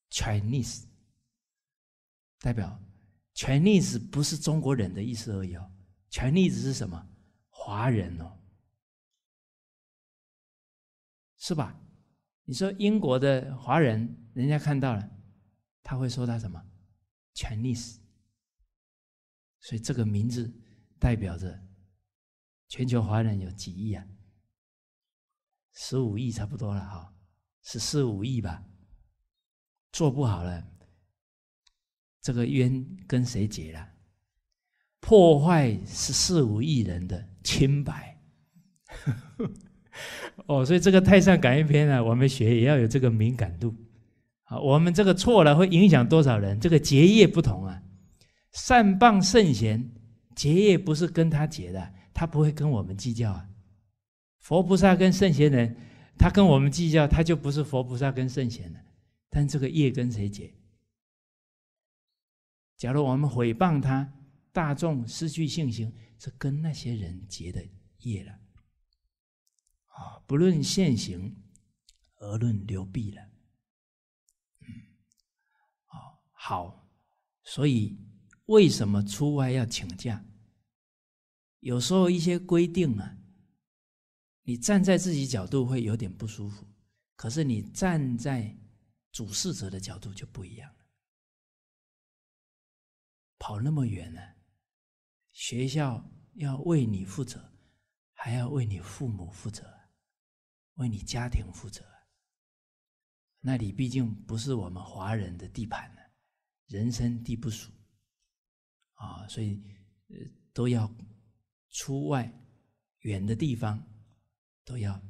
？Chinese 代表。权利子不是中国人的意思而已哦，权利子是什么？华人哦，是吧？你说英国的华人，人家看到了，他会说他什么？权利子。所以这个名字代表着全球华人有几亿啊？十五亿差不多了哈，十四五亿吧，做不好了。这个冤跟谁结了？破坏十四五亿人的清白 哦，所以这个《太上感应篇》呢，我们学也要有这个敏感度啊。我们这个错了，会影响多少人？这个结业不同啊。善谤圣贤结业不是跟他结的，他不会跟我们计较啊。佛菩萨跟圣贤人，他跟我们计较，他就不是佛菩萨跟圣贤了。但这个业跟谁结？假如我们诽谤他，大众失去信心，是跟那些人结的业了。啊，不论现行，而论流弊了。啊，好，所以为什么出外要请假？有时候一些规定啊，你站在自己角度会有点不舒服，可是你站在主事者的角度就不一样。跑那么远呢？学校要为你负责，还要为你父母负责，为你家庭负责。那里毕竟不是我们华人的地盘呢，人生地不熟，啊，所以呃都要出外远的地方都要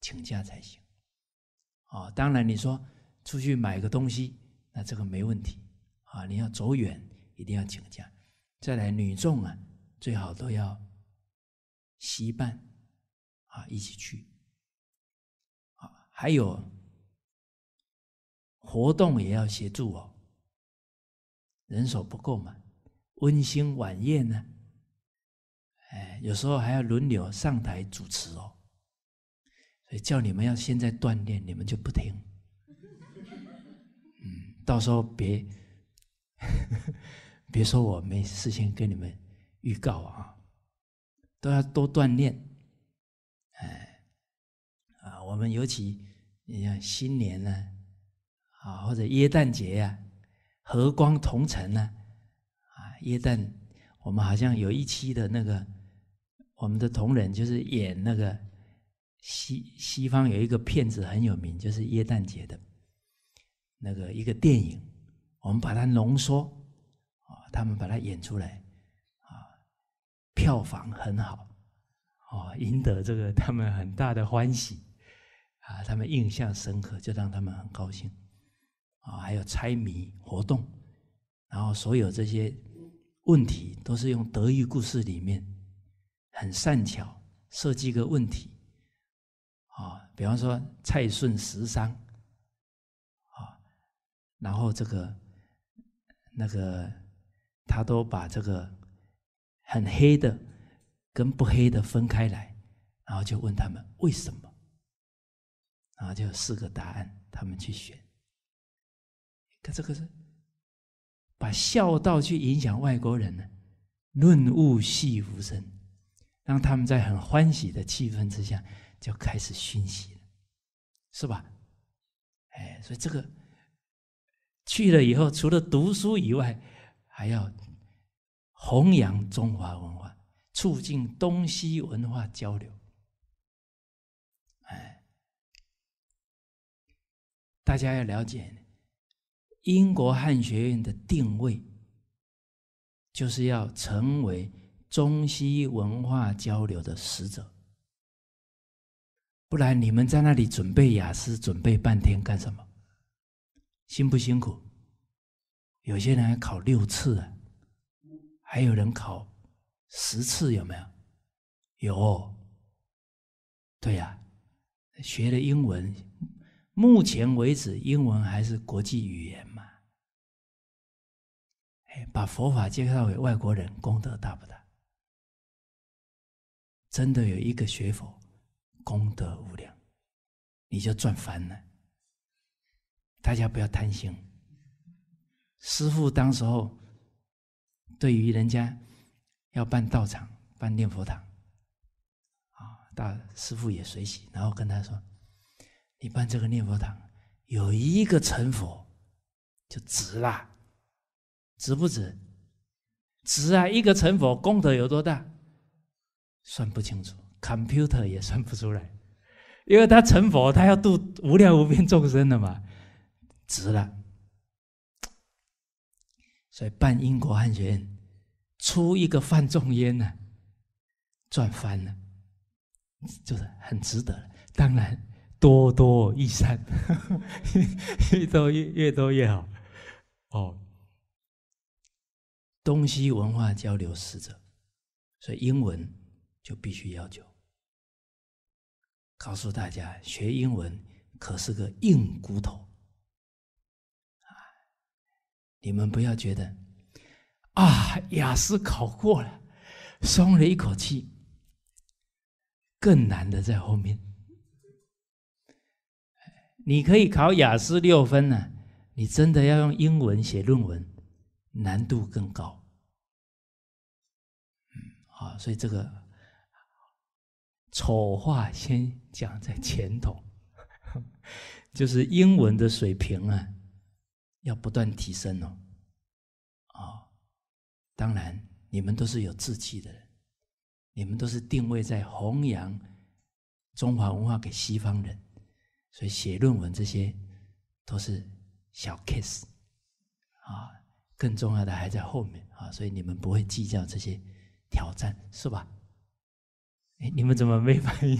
请假才行。啊，当然你说出去买个东西，那这个没问题。啊，你要走远。一定要请假，再来女众啊，最好都要齐伴啊一起去。啊，还有活动也要协助哦，人手不够嘛。温馨晚宴呢，哎，有时候还要轮流上台主持哦。所以叫你们要现在锻炼，你们就不听。嗯，到时候别。别说我没事先跟你们预告啊，都要多锻炼，哎，啊，我们尤其你像新年呢，啊，或者耶诞节呀，和光同尘呢，啊，耶诞，我们好像有一期的那个我们的同仁就是演那个西西方有一个片子很有名，就是耶诞节的那个一个电影，我们把它浓缩。他们把它演出来，啊，票房很好，哦，赢得这个他们很大的欢喜，啊，他们印象深刻，就让他们很高兴，啊，还有猜谜活动，然后所有这些问题都是用德育故事里面很善巧设计个问题，啊，比方说蔡顺十商，啊，然后这个那个。他都把这个很黑的跟不黑的分开来，然后就问他们为什么，然后就四个答案，他们去选。可这个是把孝道去影响外国人呢？润物细无声，让他们在很欢喜的气氛之下就开始熏习了，是吧？哎，所以这个去了以后，除了读书以外，还要弘扬中华文化，促进东西文化交流。哎，大家要了解英国汉学院的定位，就是要成为中西文化交流的使者。不然，你们在那里准备雅思，准备半天干什么？辛不辛苦？有些人考六次啊，还有人考十次，有没有？有，对呀，学了英文，目前为止，英文还是国际语言嘛？哎，把佛法介绍给外国人，功德大不大？真的有一个学佛功德无量，你就赚翻了。大家不要贪心。师傅当时候，对于人家要办道场、办念佛堂，啊，大师傅也随喜，然后跟他说：“你办这个念佛堂，有一个成佛就值了，值不值？值啊！一个成佛功德有多大？算不清楚，computer 也算不出来，因为他成佛，他要度无量无边众生的嘛，值了。”所以办英国汉学院，出一个范仲淹呢，赚翻了，就是很值得了。当然多多益善，越多越越多越好。哦，东西文化交流使者，所以英文就必须要求。告诉大家，学英文可是个硬骨头。你们不要觉得啊，雅思考过了，松了一口气，更难的在后面。你可以考雅思六分呢，你真的要用英文写论文，难度更高。嗯，好，所以这个丑话先讲在前头，就是英文的水平啊。要不断提升哦，啊，当然你们都是有志气的人，你们都是定位在弘扬中华文化给西方人，所以写论文这些都是小 case 啊，更重要的还在后面啊，所以你们不会计较这些挑战是吧？哎，你们怎么没反应？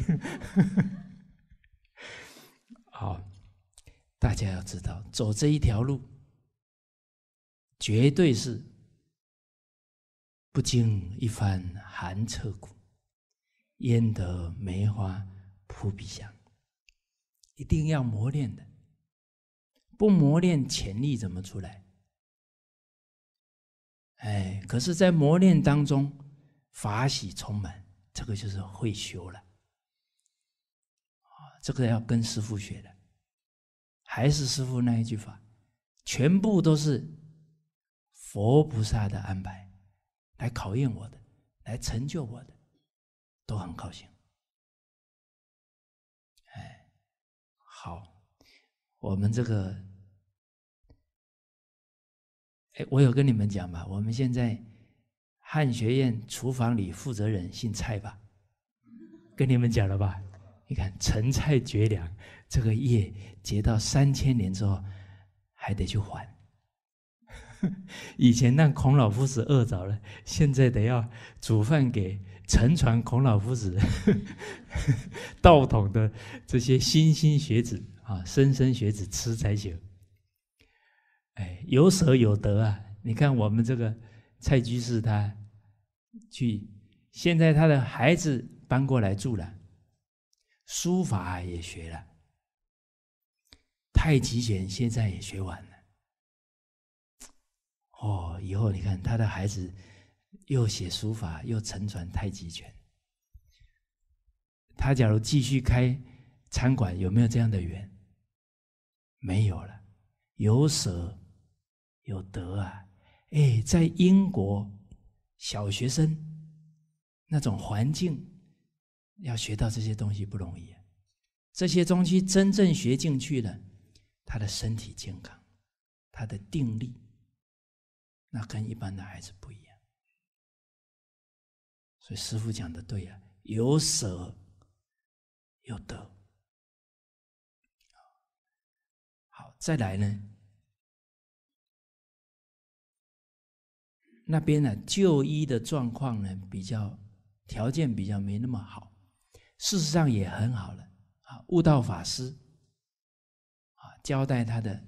大家要知道，走这一条路，绝对是不经一番寒彻骨，焉得梅花扑鼻香。一定要磨练的，不磨练潜力怎么出来？哎，可是，在磨练当中，法喜充满，这个就是会修了。啊，这个要跟师傅学的。还是师傅那一句话，全部都是佛菩萨的安排，来考验我的，来成就我的，都很高兴。哎，好，我们这个，哎，我有跟你们讲吧，我们现在汉学院厨房里负责人姓蔡吧，跟你们讲了吧，你看成菜绝粮。这个业结到三千年之后，还得去还。以前让孔老夫子饿着了，现在得要煮饭给沉船孔老夫子 道统的这些莘莘学子啊、莘莘学子吃才行。哎，有舍有得啊！你看我们这个蔡居士他，去现在他的孩子搬过来住了，书法也学了。太极拳现在也学完了，哦，以后你看他的孩子又写书法，又乘传太极拳。他假如继续开餐馆，有没有这样的缘？没有了，有舍有得啊！哎，在英国小学生那种环境，要学到这些东西不容易。这些东西真正学进去了。他的身体健康，他的定力，那跟一般的孩子不一样。所以师傅讲的对呀，有舍有得。好，再来呢，那边呢就医的状况呢比较条件比较没那么好，事实上也很好了啊，悟道法师。交代他的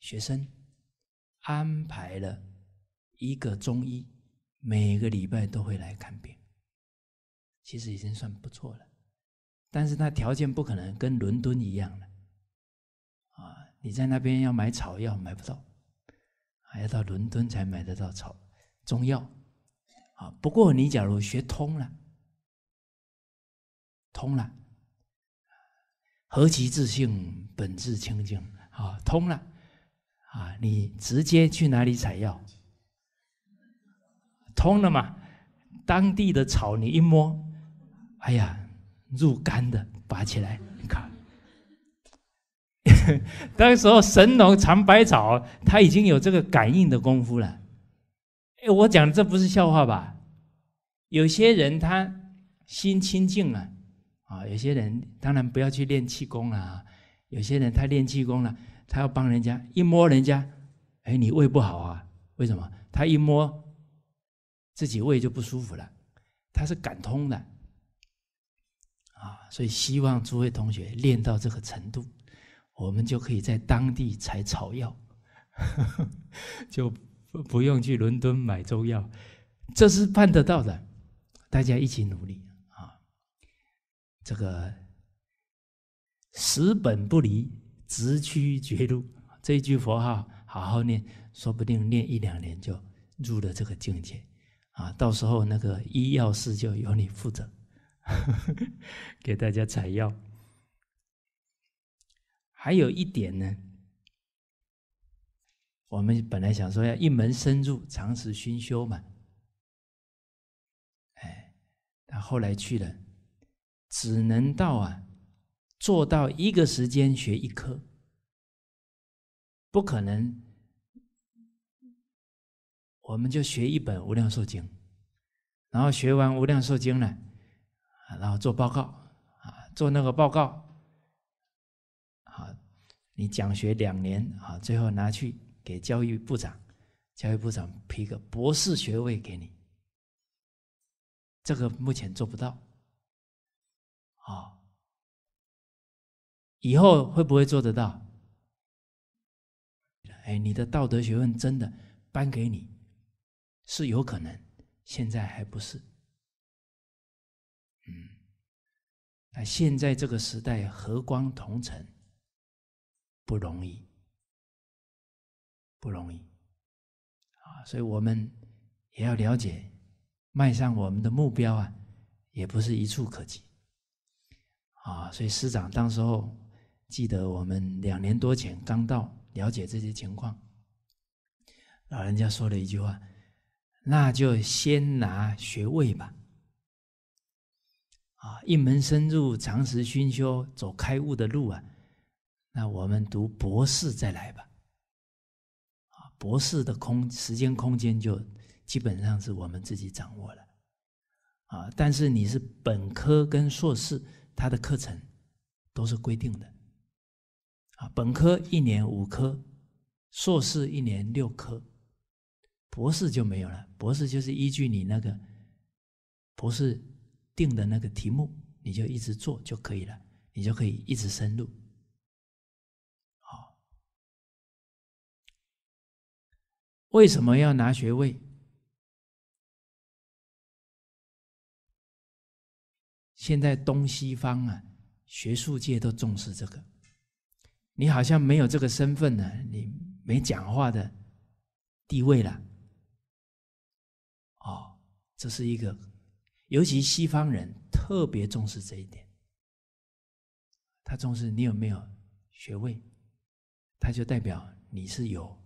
学生安排了一个中医，每个礼拜都会来看病。其实已经算不错了，但是他条件不可能跟伦敦一样了。啊，你在那边要买草药买不到，还要到伦敦才买得到草中药。啊，不过你假如学通了，通了，何其自信，本自清净。啊，通了，啊，你直接去哪里采药？通了嘛，当地的草你一摸，哎呀，入肝的，拔起来，你看。那 个时候神农尝百草，他已经有这个感应的功夫了。哎，我讲这不是笑话吧？有些人他心清净啊，啊，有些人当然不要去练气功了。啊。有些人他练气功了，他要帮人家一摸人家，哎，你胃不好啊？为什么？他一摸自己胃就不舒服了，他是感通的啊！所以希望诸位同学练到这个程度，我们就可以在当地采草药，就不用去伦敦买中药，这是办得到的。大家一起努力啊！这个。十本不离，直趋绝路。这一句佛号好好念，说不定念一两年就入了这个境界，啊，到时候那个医药师就由你负责，给大家采药。还有一点呢，我们本来想说要一门深入，长时熏修嘛。哎，他后来去了，只能到啊。做到一个时间学一科，不可能。我们就学一本《无量寿经》，然后学完《无量寿经》呢，啊，然后做报告，啊，做那个报告，好，你讲学两年，啊，最后拿去给教育部长，教育部长批个博士学位给你，这个目前做不到，啊。以后会不会做得到？哎，你的道德学问真的颁给你，是有可能，现在还不是。嗯，那现在这个时代和光同尘不容易，不容易啊，所以我们也要了解，迈向我们的目标啊，也不是一触可及啊，所以师长当时候。记得我们两年多前刚到，了解这些情况，老人家说了一句话：“那就先拿学位吧，啊，一门深入，常识熏修，走开悟的路啊。那我们读博士再来吧，啊，博士的空时间空间就基本上是我们自己掌握了，啊，但是你是本科跟硕士，他的课程都是规定的。”本科一年五科，硕士一年六科，博士就没有了。博士就是依据你那个博士定的那个题目，你就一直做就可以了，你就可以一直深入。好，为什么要拿学位？现在东西方啊，学术界都重视这个。你好像没有这个身份呢，你没讲话的地位了。哦，这是一个，尤其西方人特别重视这一点。他重视你有没有学位，他就代表你是有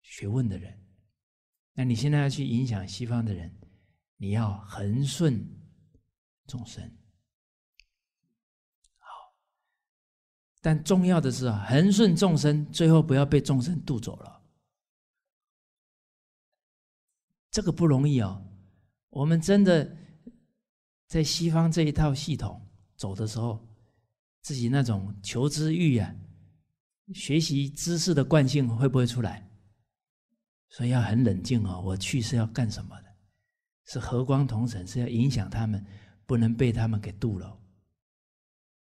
学问的人。那你现在要去影响西方的人，你要恒顺众生。但重要的是啊，恒顺众生，最后不要被众生渡走了，这个不容易哦。我们真的在西方这一套系统走的时候，自己那种求知欲啊，学习知识的惯性会不会出来？所以要很冷静哦，我去是要干什么的？是和光同尘，是要影响他们，不能被他们给渡了。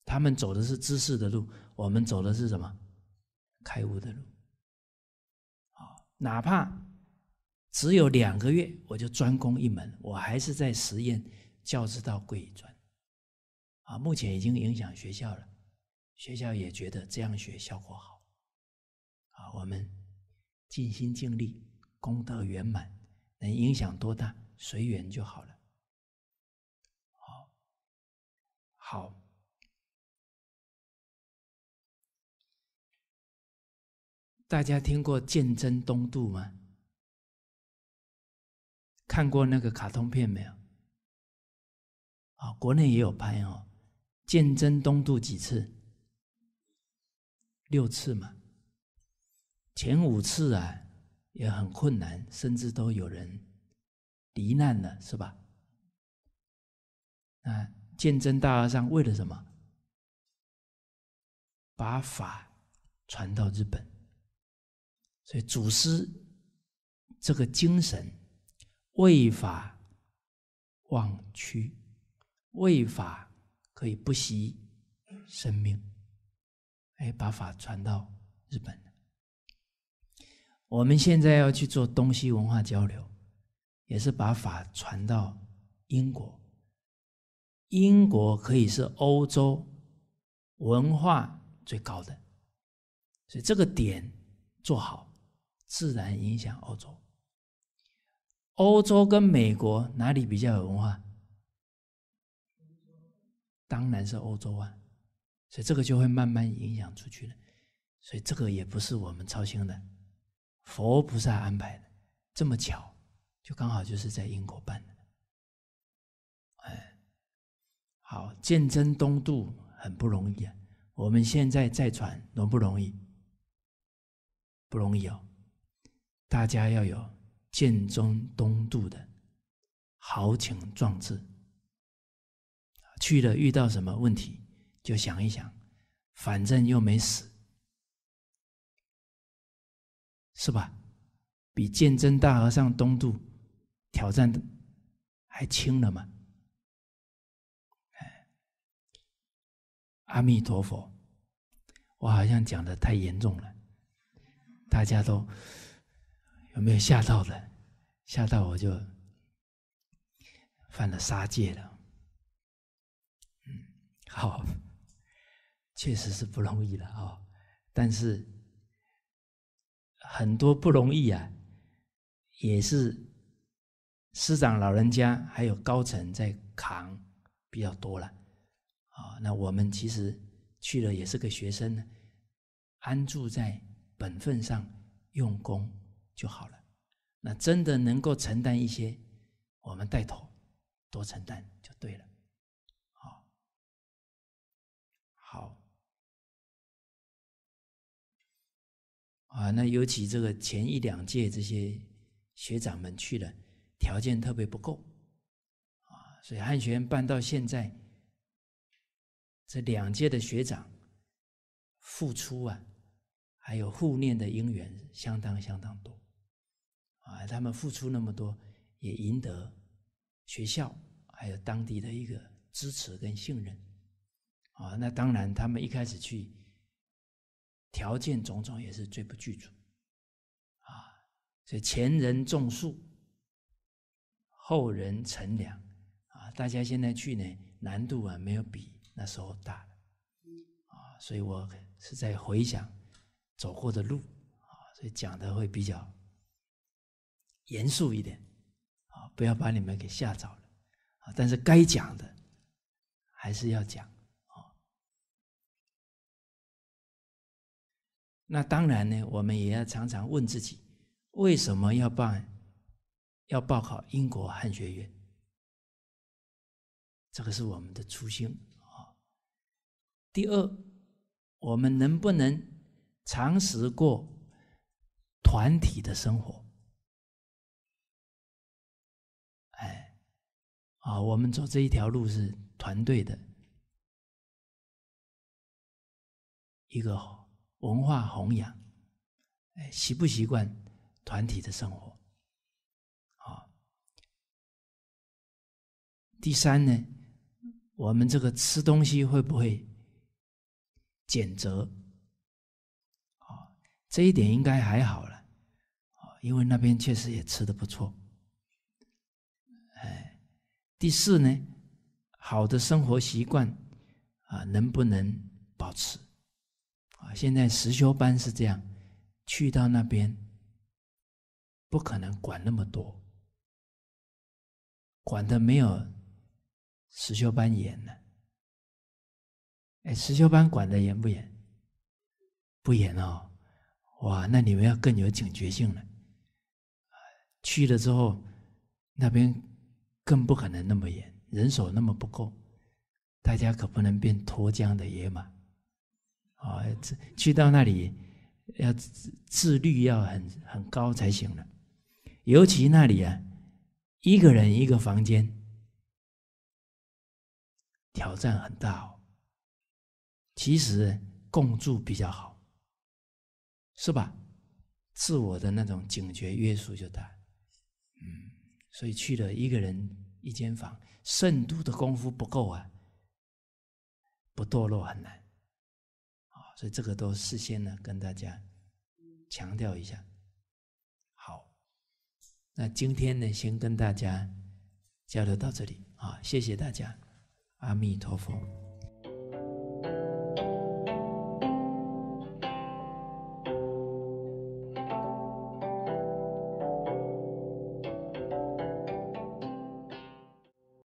他们走的是知识的路，我们走的是什么？开悟的路。啊，哪怕只有两个月，我就专攻一门，我还是在实验“教之道，贵以专”。啊，目前已经影响学校了，学校也觉得这样学效果好。啊，我们尽心尽力，功德圆满，能影响多大，随缘就好了。好，好。大家听过鉴真东渡吗？看过那个卡通片没有？哦，国内也有拍哦。鉴真东渡几次？六次嘛。前五次啊，也很困难，甚至都有人罹难了，是吧？啊，鉴真大和尚为了什么？把法传到日本。所以祖师这个精神，为法忘躯，为法可以不惜生命，哎，把法传到日本。我们现在要去做东西文化交流，也是把法传到英国。英国可以是欧洲文化最高的，所以这个点做好。自然影响欧洲。欧洲跟美国哪里比较有文化？当然是欧洲啊。所以这个就会慢慢影响出去了。所以这个也不是我们操心的，佛菩萨安排的。这么巧，就刚好就是在英国办的。哎，好，鉴真东渡很不容易啊。我们现在再传容不容易？不容易哦。大家要有建中东渡的豪情壮志。去了遇到什么问题，就想一想，反正又没死，是吧？比鉴真大和尚东渡挑战的还轻了吗？阿弥陀佛，我好像讲的太严重了，大家都。没有吓到的，吓到我就犯了杀戒了。嗯，好，确实是不容易了啊。但是很多不容易啊，也是师长老人家还有高层在扛比较多了啊。那我们其实去了也是个学生呢，安住在本分上用功。就好了，那真的能够承担一些，我们带头多承担就对了。好，好，啊，那尤其这个前一两届这些学长们去了，条件特别不够啊，所以汉学院办到现在，这两届的学长付出啊，还有互念的因缘，相当相当多。啊，他们付出那么多，也赢得学校还有当地的一个支持跟信任，啊，那当然他们一开始去，条件种种也是最不具足，啊，所以前人种树，后人乘凉，啊，大家现在去呢，难度啊没有比那时候大啊，所以我是在回想走过的路，啊，所以讲的会比较。严肃一点，啊，不要把你们给吓着了，啊，但是该讲的还是要讲，啊，那当然呢，我们也要常常问自己，为什么要办，要报考英国汉学院？这个是我们的初心，啊，第二，我们能不能尝试过团体的生活？啊，我们走这一条路是团队的一个文化弘扬，哎，习不习惯团体的生活？啊，第三呢，我们这个吃东西会不会减责？啊，这一点应该还好了，啊，因为那边确实也吃的不错。第四呢，好的生活习惯，啊，能不能保持？啊，现在实修班是这样，去到那边，不可能管那么多，管的没有实修班严呢。哎，实修班管的严不严？不严哦，哇，那你们要更有警觉性了。去了之后，那边。更不可能那么严，人手那么不够，大家可不能变脱缰的野马啊！去到那里要自律要很很高才行了，尤其那里啊，一个人一个房间，挑战很大哦。其实共住比较好，是吧？自我的那种警觉约束就大。所以去了一个人一间房，胜度的功夫不够啊，不堕落很难。啊，所以这个都事先呢跟大家强调一下。好，那今天呢先跟大家交流到这里啊，谢谢大家，阿弥陀佛。